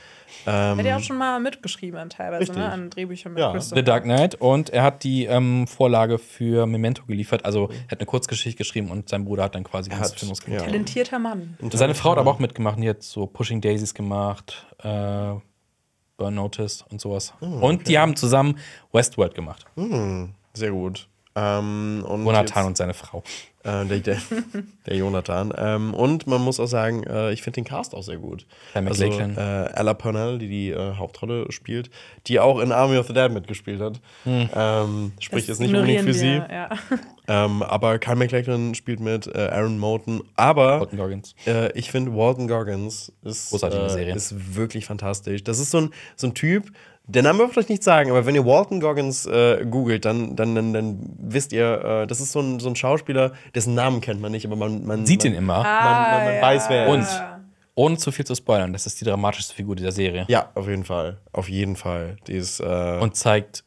Ähm, hat er auch schon mal mitgeschrieben an teilweise, ne? richtig. ne? an Drehbüchern mit ja. Christopher. The Dark Knight und er hat die ähm, Vorlage für Memento geliefert, also mhm. er hat eine Kurzgeschichte geschrieben und und sein Bruder hat dann quasi er hat, ja. Talentierter Mann. Seine Frau hat aber auch mitgemacht, die hat so Pushing Daisies gemacht, äh, Burn Notice und sowas. Mm, hm, okay. Und die haben zusammen Westworld gemacht. Mm, sehr gut. Ähm, und Jonathan jetzt, und seine Frau. Äh, der, der, *laughs* der, Jonathan. Ähm, und man muss auch sagen, äh, ich finde den Cast auch sehr gut. Herr also, äh, Ella Purnell, die die äh, Hauptrolle spielt, die auch in Army of the Dead mitgespielt hat. Hm. Ähm, sprich, das ist nicht unbedingt für wir, sie. Ja. *laughs* Ähm, aber Kyle McLachlan spielt mit äh, Aaron Moten. Aber Walton Goggins. Äh, ich finde, Walton Goggins ist, ist wirklich fantastisch. Das ist so ein, so ein Typ, der Name wird euch nicht sagen, aber wenn ihr Walton Goggins äh, googelt, dann, dann, dann, dann wisst ihr, äh, das ist so ein, so ein Schauspieler, dessen Namen kennt man nicht, aber man, man sieht man, ihn immer. Ah, man, man, man ah, weiß, ja. wer er ist. Und ohne zu viel zu spoilern, das ist die dramatischste Figur dieser Serie. Ja, auf jeden Fall. Auf jeden Fall. Die ist, äh Und zeigt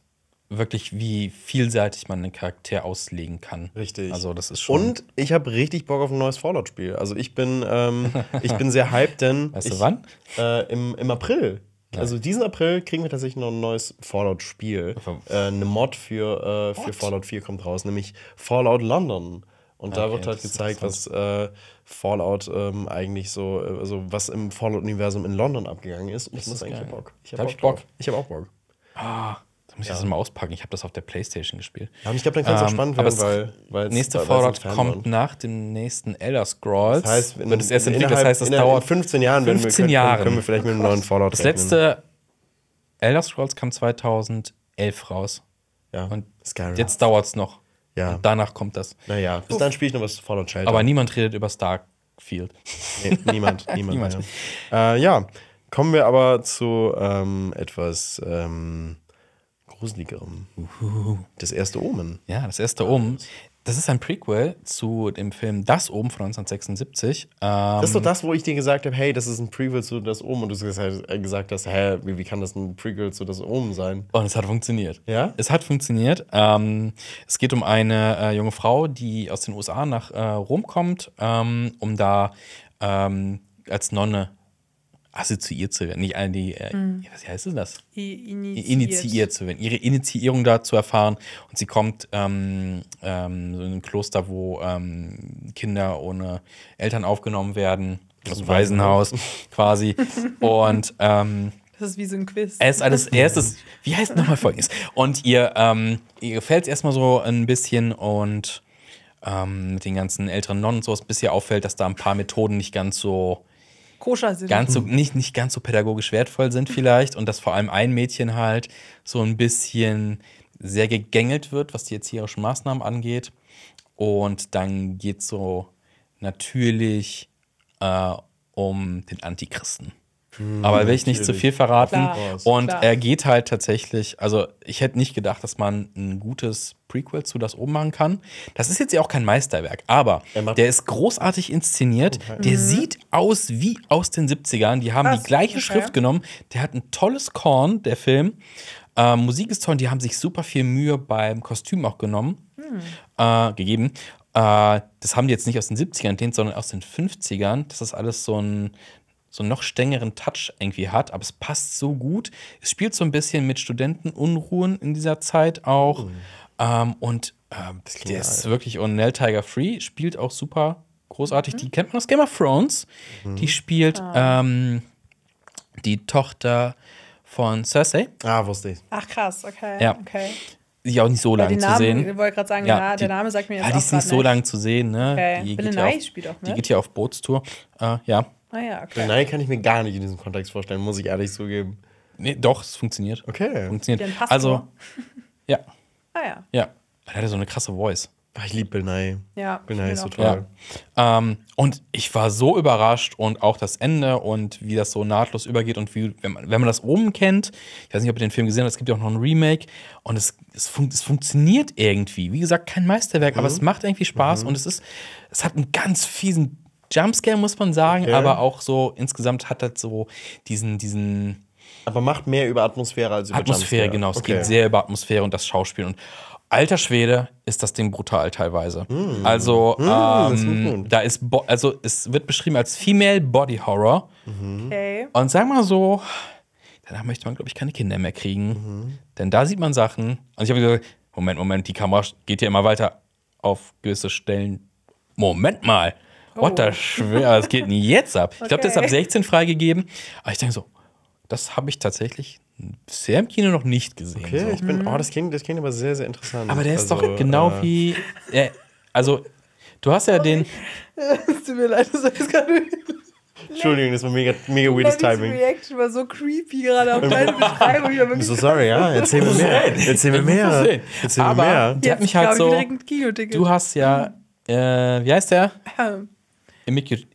wirklich, wie vielseitig man einen Charakter auslegen kann. Richtig. Also das ist schon. Und ich habe richtig Bock auf ein neues Fallout-Spiel. Also ich bin, ähm, *laughs* ich bin sehr hyped, denn. Weißt ich, du wann? Äh, im, Im April. Also diesen April kriegen wir tatsächlich noch ein neues Fallout-Spiel. Äh, eine Mod für, äh, für Fallout 4 kommt raus, nämlich Fallout London. Und ah, da wird halt gezeigt, was äh, Fallout ähm, eigentlich so, äh, also was im Fallout-Universum in London abgegangen ist. Und ich muss eigentlich Bock. Ich habe hab Bock. Ich, Bock. ich habe auch Bock. Ah. Da muss ich das mal auspacken. Ich habe das auf der Playstation gespielt. Ja, und ich glaube, dann kann ähm, es ähm, auch spannend werden, weil, weil nächste Fallout kommt nach dem nächsten Elder Scrolls. Das heißt, wenn das erste entwickelt, das heißt, das dauert 15 Jahren. 15 wir, Jahren. Können wir vielleicht mit einem neuen Fallout Das letzte Elder Scrolls kam 2011 raus. Ja. Und Skyrim. jetzt dauert es noch. Ja. Und danach kommt das. Naja, bis dann spiele ich noch was Fallout Shelter. Aber niemand redet über Starfield. Nee, niemand, *laughs* niemand. niemand. Ja. Äh, ja. kommen wir aber zu ähm, etwas. Ähm, Gruseligerem. Das erste Omen. Ja, das erste Omen. Das ist ein Prequel zu dem Film Das Omen von 1976. Ähm, das ist doch ähm, das, wo ich dir gesagt habe, hey, das ist ein Prequel zu Das Omen. Und du halt gesagt hast, hä, wie kann das ein Prequel zu Das Omen sein? Und es hat funktioniert. Ja? Es hat funktioniert. Ähm, es geht um eine äh, junge Frau, die aus den USA nach äh, Rom kommt, ähm, um da ähm, als Nonne assoziiert zu werden, nicht all die, äh, mhm. was heißt denn das? Initiiert. Initiiert zu werden, ihre Initiierung da zu erfahren. Und sie kommt ähm, ähm, so in ein Kloster, wo ähm, Kinder ohne Eltern aufgenommen werden, aus dem Waisenhaus quasi. *laughs* Und ähm, das ist wie so ein Quiz. Er ist alles, er ist das, wie heißt nochmal folgendes? Und ihr, ähm, ihr gefällt es erstmal so ein bisschen und ähm, mit den ganzen älteren Nonnen und sowas, bis ihr auffällt, dass da ein paar Methoden nicht ganz so koscher sind. Ganz so, nicht, nicht ganz so pädagogisch wertvoll sind *laughs* vielleicht und dass vor allem ein Mädchen halt so ein bisschen sehr gegängelt wird, was die erzieherischen Maßnahmen angeht. Und dann geht es so natürlich äh, um den Antichristen. Mhm, Aber will ich nicht zu viel verraten. Klar, und klar. er geht halt tatsächlich, also ich hätte nicht gedacht, dass man ein gutes Prequel zu Das oben machen kann. Das ist jetzt ja auch kein Meisterwerk, aber der ist großartig inszeniert. Okay. Der mhm. sieht aus wie aus den 70ern. Die haben Was? die gleiche okay. Schrift genommen. Der hat ein tolles Korn, der Film. Äh, Musik ist toll. Die haben sich super viel Mühe beim Kostüm auch genommen, mhm. äh, gegeben. Äh, das haben die jetzt nicht aus den 70ern, sondern aus den 50ern. Das ist alles so ein so einen noch strengeren Touch irgendwie hat, aber es passt so gut. Es spielt so ein bisschen mit Studentenunruhen in dieser Zeit auch. Mhm. Ähm, und ähm, der ist wirklich und Nell Tiger Free spielt auch super großartig. Mhm. Die kennt man aus Game of Thrones. Mhm. Die spielt ah. ähm, die Tochter von Cersei. Ah, wusste ich. Ach krass, okay. Ja. okay. Die auch nicht so lange zu sehen. Ich wollte gerade sagen, ja, der, die, der Name sagt mir jetzt ja, die ist nicht so lange zu sehen. Ne? Okay. Die Bill Nye spielt auch mit. Die geht ja auf Bootstour. Äh, ja, Ah ja, okay. Nein, kann ich mir gar nicht in diesem Kontext vorstellen, muss ich ehrlich zugeben. Nee, doch, es funktioniert. Okay. Funktioniert. Den also, *laughs* ja. Ah ja. Ja. Er hatte so eine krasse Voice. Ah, ich liebe Bill Nye. Ja. Bill Nye ist so toll. Ja. Ähm, und ich war so überrascht und auch das Ende und wie das so nahtlos übergeht und wie, wenn man, wenn man das oben kennt, ich weiß nicht, ob ihr den Film gesehen habt, es gibt ja auch noch ein Remake und es, es, fun es funktioniert irgendwie. Wie gesagt, kein Meisterwerk, mhm. aber es macht irgendwie Spaß mhm. und es ist, es hat einen ganz fiesen Jumpscare, muss man sagen, okay. aber auch so insgesamt hat das so diesen, diesen. Aber macht mehr über Atmosphäre als über Atmosphäre, Jumpscare. genau. Es okay. geht sehr über Atmosphäre und das Schauspiel. Und alter Schwede ist das Ding brutal teilweise. Mm. Also, mm, ähm, da ist, Bo also es wird beschrieben als Female Body Horror. Mhm. Okay. Und sag mal so, danach möchte man, glaube ich, keine Kinder mehr kriegen. Mhm. Denn da sieht man Sachen. Und ich habe gesagt, Moment, Moment, die Kamera geht hier immer weiter auf gewisse Stellen. Moment mal. Oh. Otter schwer, was ah, geht denn jetzt ab? Okay. Ich glaube, der ist ab 16 freigegeben. Aber ah, ich denke so, das habe ich tatsächlich sehr im Kino noch nicht gesehen. Okay, so. ich bin, oh, mhm. das klingt, das klingt aber sehr, sehr interessant. Aber der ist doch also, genau äh, wie, äh, also, du hast ja den. *laughs* Es tut mir leid, das ist gerade. Entschuldigung, das war mega, mega weirdes Timing. Die Reaction war so creepy gerade auf deine *laughs* Beschreibung. Ich bin so sorry, ja. Erzähl mir mehr. Erzähl mir mehr. Erzähl mir mehr. der hat mich halt so. Du hast ja, äh, wie heißt der? Ähm, Immaculate.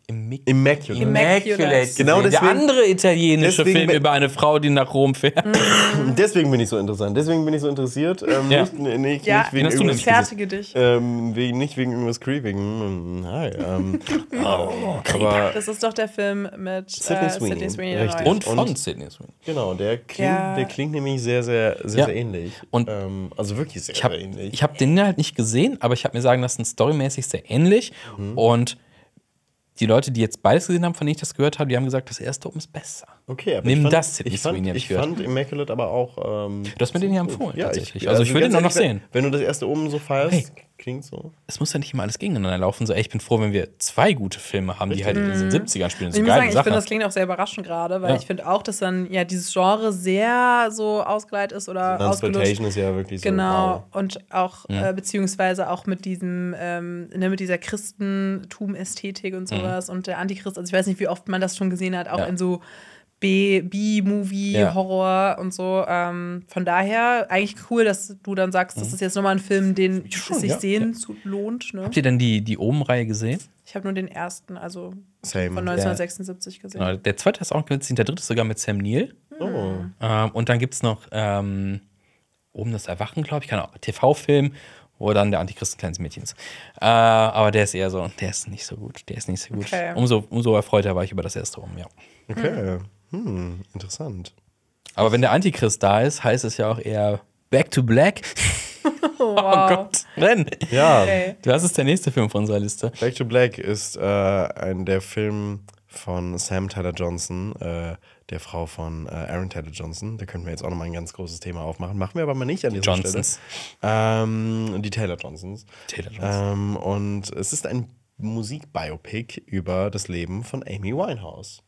Immaculate. Immaculate. Genau deswegen, der andere italienische Film über eine Frau, die nach Rom fährt. Mhm. *laughs* deswegen bin ich so interessant. Deswegen bin ich so interessiert. Ähm, ja. Nicht, nicht, nicht ja, wegen du irgendwas. Fertige dich. Ähm, wegen, nicht wegen irgendwas creepigen. Hm, hi. Ähm, *laughs* oh, oh, aber das ist doch der Film mit äh, Sidney Sweeney. Äh, Sidney Sweeney Richtig. Und von Und, Sidney Sweeney. Genau. Der klingt, ja. der klingt nämlich sehr, sehr, sehr, ja. sehr ähnlich. Und ähm, also wirklich sehr, hab, sehr ähnlich. Ich habe den halt nicht gesehen, aber ich habe mir sagen lassen, storymäßig sehr ähnlich. Mhm. Und die Leute, die jetzt beides gesehen haben, von denen ich das gehört habe, die haben gesagt, das erste Oben ist besser. Okay, aber Nimm ich fand, das Sydney ich fand, Sweeney, ich, ich fand Immaculate aber auch. Ähm, du hast mir den ja empfohlen, ja, tatsächlich. Also ich, also, also, ich würde den auch noch sehen. Wenn du das erste Oben so feierst, hey klingt so. Es muss ja nicht immer alles gegeneinander laufen. So, ey, ich bin froh, wenn wir zwei gute Filme haben, die halt in den 70ern mhm. spielen. So ich muss sagen, Sache. ich finde, das klingt auch sehr überraschend gerade, weil ja. ich finde auch, dass dann ja dieses Genre sehr so ausgeleitet ist oder Transportation ist ja wirklich so. Genau. Wow. Und auch, ja. äh, beziehungsweise auch mit diesem, ähm, ne, mit dieser Christentum-Ästhetik und mhm. sowas mhm. und der Antichrist. Also ich weiß nicht, wie oft man das schon gesehen hat, auch ja. in so B-Movie, ja. Horror und so. Ähm, von daher eigentlich cool, dass du dann sagst, mhm. das ist jetzt nochmal ein Film, den Schon, sich ja, sehen ja. lohnt. Ne? Habt ihr denn die, die Oben-Reihe gesehen? Ich habe nur den ersten, also Same. von 1976 gesehen. Genau. Der zweite ist auch günstig, der dritte ist sogar mit Sam Neill. Oh. Ähm, und dann gibt es noch ähm, Oben das Erwachen, glaube ich, kann auch TV-Film, wo dann der Antichrist ein kleines Mädchen ist. Äh, aber der ist eher so, der ist nicht so gut, der ist nicht so gut. Okay. Umso, umso erfreuter war ich über das erste Oben, ja. Okay. Mhm. Hm, interessant. Aber wenn der Antichrist da ist, heißt es ja auch eher Back to Black. *laughs* Wow. Oh Gott, renn! Ja. Okay. Das ist der nächste Film von unserer Liste. Back to Black ist äh, ein der Film von Sam Tyler Johnson, äh, der Frau von äh, Aaron Taylor Johnson. Da könnten wir jetzt auch nochmal ein ganz großes Thema aufmachen. Machen wir aber mal nicht an dieser Johnsons. Stelle. Ähm, die Taylor Johnsons. Taylor Johnson. Ähm, und es ist ein Musikbiopic über das Leben von Amy Winehouse.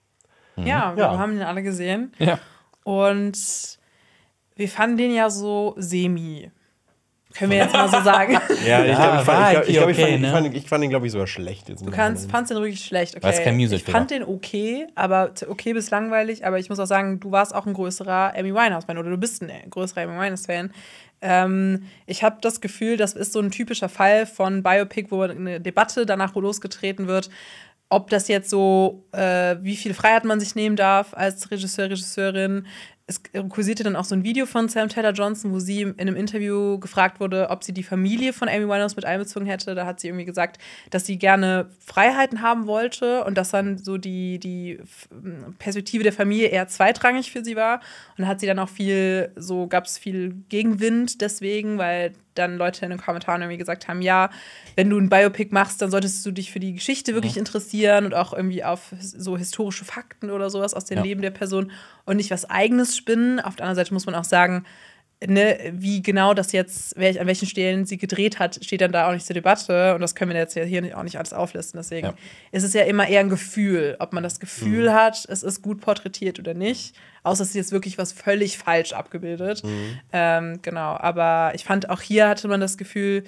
Mhm. Ja, wir ja. haben den alle gesehen. Ja. Und wir fanden den ja so semi. Können wir jetzt mal so *laughs* sagen. ja, ich glaube, ah, ich, fand, ich, ne? ich, glaub, ich, okay, ne? den, glaube ich, sogar schlecht. Jetzt du kannst, fandst den wirklich schlecht. Okay. Weil kein Musical Ich fand den okay, aber okay bis langweilig. Aber ich muss auch sagen, du warst auch ein größerer Amy Winehouse-Fan oder du bist ein größerer Amy Winehouse-Fan. Ähm, ich habe das Gefühl, das ist so ein typischer Fall von Biopic, wo eine Debatte danach losgetreten wird ob das jetzt so, äh, wie viel Freiheit man sich nehmen darf als Regisseur, Regisseurin. Es kursierte dann auch so ein Video von Sam Taylor Johnson, wo sie in einem Interview gefragt wurde, ob sie die Familie von Amy Winehouse mit einbezogen hätte. Da hat sie irgendwie gesagt, dass sie gerne Freiheiten haben wollte und dass dann so die, die Perspektive der Familie eher zweitrangig für sie war. Und da hat sie dann auch viel, so gab es viel Gegenwind deswegen, weil dann Leute in den Kommentaren irgendwie gesagt haben, ja, wenn du ein Biopic machst, dann solltest du dich für die Geschichte wirklich mhm. interessieren und auch irgendwie auf so historische Fakten oder sowas aus dem ja. Leben der Person und nicht was eigenes spinnen. Auf der anderen Seite muss man auch sagen, ne, wie genau das jetzt, welch, an welchen Stellen sie gedreht hat, steht dann da auch nicht zur Debatte. Und das können wir jetzt hier auch nicht alles auflisten. Deswegen ja. ist es ja immer eher ein Gefühl, ob man das Gefühl mhm. hat, es ist gut porträtiert oder nicht. Außer es ist jetzt wirklich was völlig falsch abgebildet. Mhm. Ähm, genau, aber ich fand auch hier hatte man das Gefühl,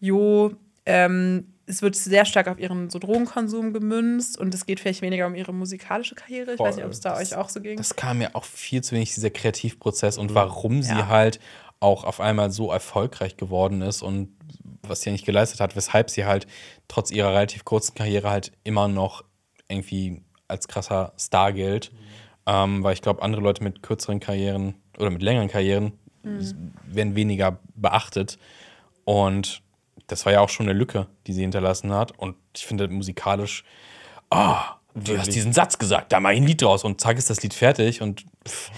jo, ähm, es wird sehr stark auf ihren so Drogenkonsum gemünzt und es geht vielleicht weniger um ihre musikalische Karriere. Ich Boah, weiß nicht, ob es da das, euch auch so ging. Das kam mir auch viel zu wenig, dieser Kreativprozess und mhm. warum ja. sie halt auch auf einmal so erfolgreich geworden ist und was sie nicht geleistet hat, weshalb sie halt trotz ihrer relativ kurzen Karriere halt immer noch irgendwie als krasser Star gilt. Mhm. Ähm, weil ich glaube, andere Leute mit kürzeren Karrieren oder mit längeren Karrieren mhm. werden weniger beachtet. Und das war ja auch schon eine Lücke, die sie hinterlassen hat. Und ich finde musikalisch, oh, du hast diesen Satz gesagt, da mach ich ein Lied draus und zack ist das Lied fertig. Und pff,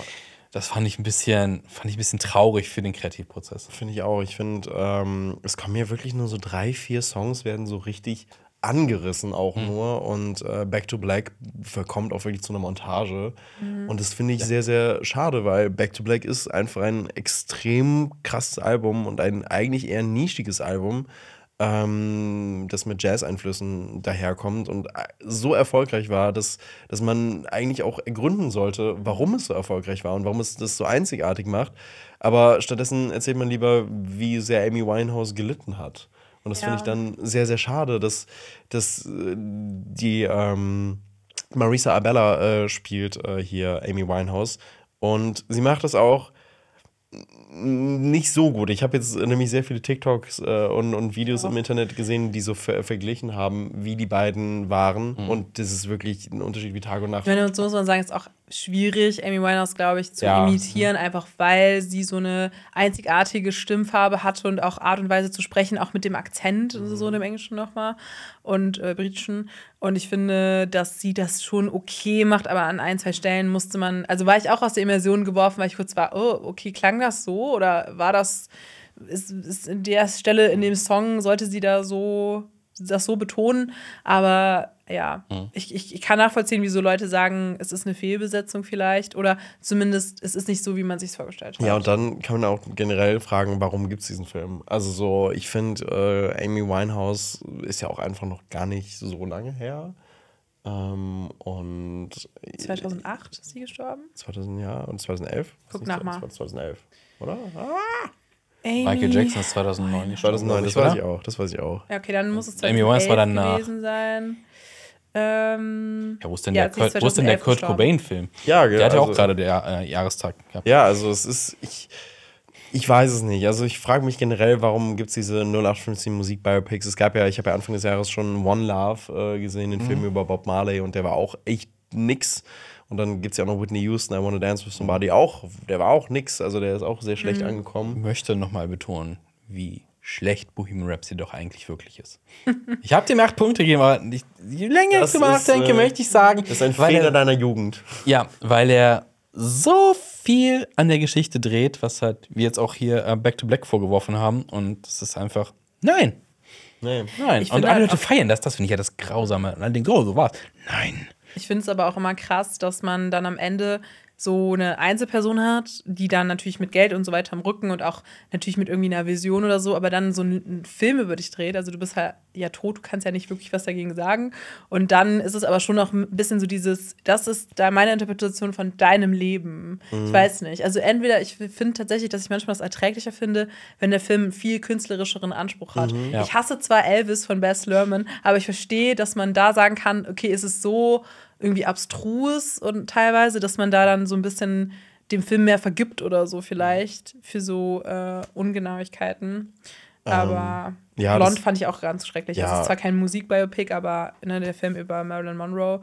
das fand ich ein bisschen, fand ich ein bisschen traurig für den Kreativprozess. Finde ich auch. Ich finde, ähm, es kommen hier wirklich nur so drei, vier Songs, werden so richtig angerissen auch mhm. nur. Und äh, Back to Black verkommt auch wirklich zu einer Montage. Mhm. Und das finde ich ja. sehr, sehr schade, weil Back to Black ist einfach ein extrem krasses Album und ein eigentlich eher nischiges Album, ähm, das mit Jazz-Einflüssen daherkommt und äh, so erfolgreich war, dass, dass man eigentlich auch ergründen sollte, warum es so erfolgreich war und warum es das so einzigartig macht. Aber stattdessen erzählt man lieber, wie sehr Amy Winehouse gelitten hat. Und das ja. finde ich dann sehr, sehr schade, dass, dass äh, die ähm, Marisa Abella äh, spielt äh, hier Amy Winehouse. Und sie macht das auch mm, nicht so gut. Ich habe jetzt äh, nämlich sehr viele TikToks äh, und, und Videos oh. im Internet gesehen, die so ver verglichen haben, wie die beiden waren. Mhm. Und das ist wirklich ein Unterschied wie Tag und Nacht. Ich meine, so muss man sagen, ist auch schwierig, Amy Winehouse, glaube ich, zu ja. imitieren, einfach weil sie so eine einzigartige Stimmfarbe hatte und auch Art und Weise zu sprechen, auch mit dem Akzent mhm. so dem Englischen nochmal und äh, Britischen. Und ich finde, dass sie das schon okay macht, aber an ein, zwei Stellen musste man, also war ich auch aus der Immersion geworfen, weil ich kurz war, oh, okay, klang das so oder war das, ist, ist in der Stelle in dem Song, sollte sie da so, das so betonen, aber ja, mhm. ich, ich, ich, kann nachvollziehen, wieso Leute sagen, es ist eine Fehlbesetzung vielleicht oder zumindest es ist nicht so, wie man sich vorgestellt hat. Ja, und dann kann man auch generell fragen, warum gibt es diesen Film? Also so, ich finde, äh, Amy Winehouse ist ja auch einfach noch gar nicht so lange her. Ähm, und 2008 ist sie gestorben? 2000, ja, und 2011. Guck nach so, mal. 2011, oder? Ah! Amy. Michael Jackson ist 2009 gestorben. 2009, das weiß ich auch, das weiß ich auch. Ja, okay, dann muss es 2011 Amy Winehouse war danach. gewesen sein. Ähm, ja, wo ist denn ja, der, Kurt, wo ist denn der Kurt Cobain-Film? Ja, genau. Der hat ja auch also- gerade der äh, Jahrestag gehabt. Ja, also es ist. Ich, ich weiß es nicht. Also ich frage mich generell, warum gibt es diese 0815 Musik Biopics? Es gab ja, ich habe ja Anfang des Jahres schon One Love äh, gesehen, den mhm. Film über Bob Marley und der war auch echt nix. Und dann gibt es ja auch noch Whitney Houston, I Wanna Dance With Somebody, auch, der war auch nix. Also der ist auch sehr schlecht mhm. angekommen. Ich möchte nochmal betonen, wie schlecht Bohemian Rhapsody doch eigentlich wirklich ist. *laughs* ich habe dem acht Punkte gegeben, aber ich, je länger das ich drüber nachdenke, äh, möchte ich sagen. Das ist ein Fehler er, deiner Jugend. Ja, weil er so viel an der Geschichte dreht, was halt wir jetzt auch hier äh, Back to Black vorgeworfen haben. Und es ist einfach, nein. Nee. Nein. Ich und alle Leute feiern das, das finde ich ja das Grausame. Und dann denkt, oh, so war's. Nein. Ich finde es aber auch immer krass, dass man dann am Ende so eine Einzelperson hat, die dann natürlich mit Geld und so weiter am Rücken und auch natürlich mit irgendwie einer Vision oder so, aber dann so einen Film über dich dreht, also du bist halt ja tot, du kannst ja nicht wirklich was dagegen sagen. Und dann ist es aber schon noch ein bisschen so dieses, das ist da meine Interpretation von deinem Leben. Mhm. Ich weiß nicht. Also entweder, ich finde tatsächlich, dass ich manchmal das erträglicher finde, wenn der Film viel künstlerischeren Anspruch hat. Mhm, ja. Ich hasse zwar Elvis von Bess Lerman, aber ich verstehe, dass man da sagen kann, okay, es ist so irgendwie abstrus und teilweise, dass man da dann so ein bisschen dem Film mehr vergibt oder so vielleicht für so äh, Ungenauigkeiten. Ähm, aber ähm, ja, Blond fand ich auch ganz schrecklich. Ja. Es ist zwar kein Musikbiopic, aber ne, der Film über Marilyn Monroe.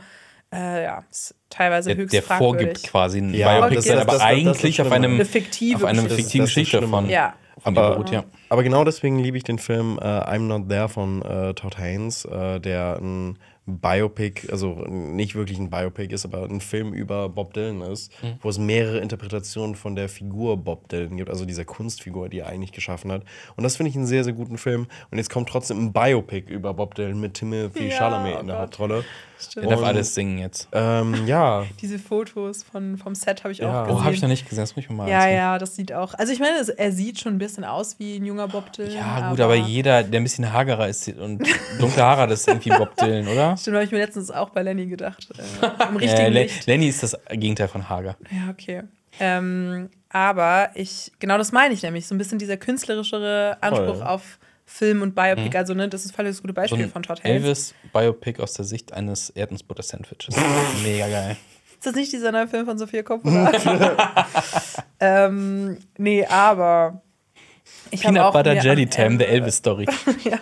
Äh, ja, ist teilweise der, höchst der fragwürdig. vorgibt quasi ein ja, Biopic, das, das, aber das, eigentlich das auf einem eine fiktive auf einem fiktiven Geschichte von, ja. von aber, Beruht, ja. aber genau deswegen liebe ich den Film uh, I'm Not There von uh, Todd Haynes, uh, der ein Biopic, also nicht wirklich ein Biopic ist, aber ein Film über Bob Dylan ist, mhm. wo es mehrere Interpretationen von der Figur Bob Dylan gibt, also dieser Kunstfigur, die er eigentlich geschaffen hat. Und das finde ich einen sehr, sehr guten Film. Und jetzt kommt trotzdem ein Biopic über Bob Dylan mit Timothy ja, Chalamet in der oh Hauptrolle. Stimmt. Der darf alles singen jetzt. Ähm, *laughs* ja. Diese Fotos von, vom Set habe ich ja. auch oh, gesehen. Oh, habe ich noch nicht gesehen, das muss ich mir mal Ja, ansehen. ja, das sieht auch. Also ich meine, er sieht schon ein bisschen aus wie ein junger Bob Dylan. Ja, gut, aber, aber jeder, der ein bisschen hagerer ist und dunkle Haare das ist irgendwie Bob Dylan, oder? *laughs* Stimmt, habe ich mir letztens auch bei Lenny gedacht. Äh, Im *laughs* richtigen äh, Le Licht. Lenny ist das Gegenteil von hager. Ja, okay. Ähm, aber ich, genau das meine ich nämlich, so ein bisschen dieser künstlerischere Anspruch Voll. auf Film und Biopic. Mhm. Also, ne, das ist voll das gute Beispiel so von Todd Haynes. Elvis Biopic aus der Sicht eines Erdnussbutter-Sandwiches. *laughs* Mega geil. Ist das nicht dieser neue Film von Sophia Coppola? *laughs* ähm, nee, aber. Ich Peanut auch Butter Jelly Time, The Elvis Story. *laughs* ja,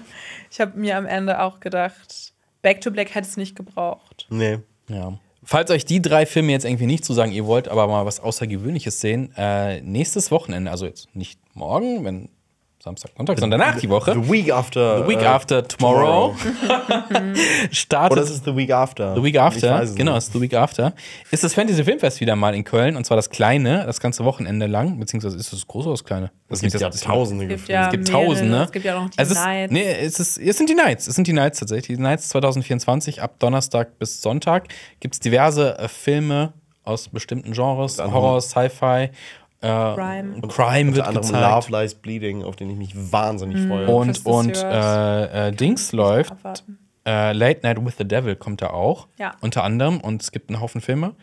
ich habe mir am Ende auch gedacht, Back to Black hätte es nicht gebraucht. Nee. Ja. Falls euch die drei Filme jetzt irgendwie nicht zu sagen, ihr wollt aber mal was Außergewöhnliches sehen, äh, nächstes Wochenende, also jetzt nicht morgen, wenn Samstag, Sonntag, sondern danach die Woche. The week after. The week äh, after tomorrow. tomorrow. *laughs* startet. Oder ist es the week after? The week after. Genau, es ist the week after. Ist das Fantasy Filmfest wieder mal in Köln und zwar das kleine, das ganze Wochenende lang. Beziehungsweise ist es das große oder das kleine? Es gibt, ja tausende es gibt, ja es gibt Tausende. Es gibt ja noch die also Nights. Nee, es, ist, es sind die Nights. Es sind die Nights tatsächlich. Die Nights 2024 ab Donnerstag bis Sonntag gibt es diverse äh, Filme aus bestimmten Genres, Horror, Sci-Fi äh, Crime. wird Crime unter anderem gezeigt. Love Lies Bleeding, auf den ich mich wahnsinnig mhm. freue. Und, und äh, äh, Dings läuft. Äh, Late Night with the Devil kommt da auch. Ja. Unter anderem. Und es gibt einen Haufen Filme.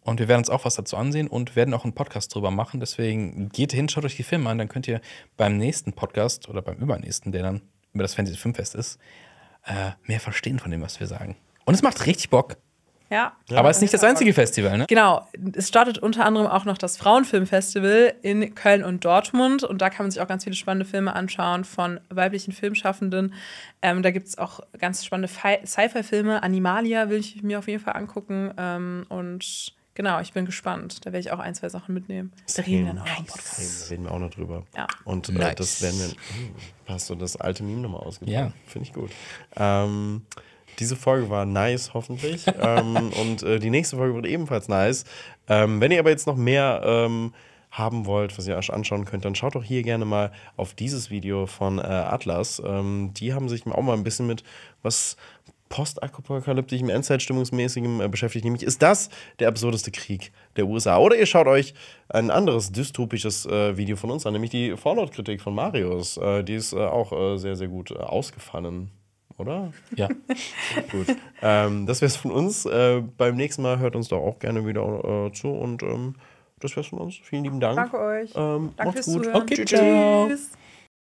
Und wir werden uns auch was dazu ansehen und werden auch einen Podcast drüber machen. Deswegen geht hin, schaut euch die Filme an. Dann könnt ihr beim nächsten Podcast oder beim übernächsten, der dann über das Fantasy Filmfest ist, äh, mehr verstehen von dem, was wir sagen. Und es macht richtig Bock. Ja. Aber es ist nicht das einzige Festival, ne? Genau. Es startet unter anderem auch noch das Frauenfilmfestival in Köln und Dortmund. Und da kann man sich auch ganz viele spannende Filme anschauen von weiblichen Filmschaffenden. Ähm, da gibt es auch ganz spannende Sci-Fi-Filme. Animalia will ich mir auf jeden Fall angucken. Ähm, und genau, ich bin gespannt. Da werde ich auch ein, zwei Sachen mitnehmen. Da reden, wir auch nice. reden wir auch noch drüber. Ja. Und äh, nice. das werden wir. Hm, hast du das alte Meme nochmal ausgedacht? Ja. Finde ich gut. Ähm, diese Folge war nice, hoffentlich. *laughs* ähm, und äh, die nächste Folge wird ebenfalls nice. Ähm, wenn ihr aber jetzt noch mehr ähm, haben wollt, was ihr euch anschauen könnt, dann schaut doch hier gerne mal auf dieses Video von äh, Atlas. Ähm, die haben sich auch mal ein bisschen mit was postapokalyptischem, endzeitstimmungsmäßigem äh, beschäftigt, nämlich ist das der absurdeste Krieg der USA. Oder ihr schaut euch ein anderes dystopisches äh, Video von uns an, nämlich die Fallout-Kritik von Marius. Äh, die ist äh, auch äh, sehr, sehr gut äh, ausgefallen oder? Ja. *laughs* Gut. Ähm, das wär's von uns. Äh, beim nächsten Mal hört uns doch auch gerne wieder äh, zu und ähm, das wär's von uns. Vielen lieben Dank. Danke euch. Ähm, Danke macht's gut. Zuhören. Okay, tschüss. tschüss.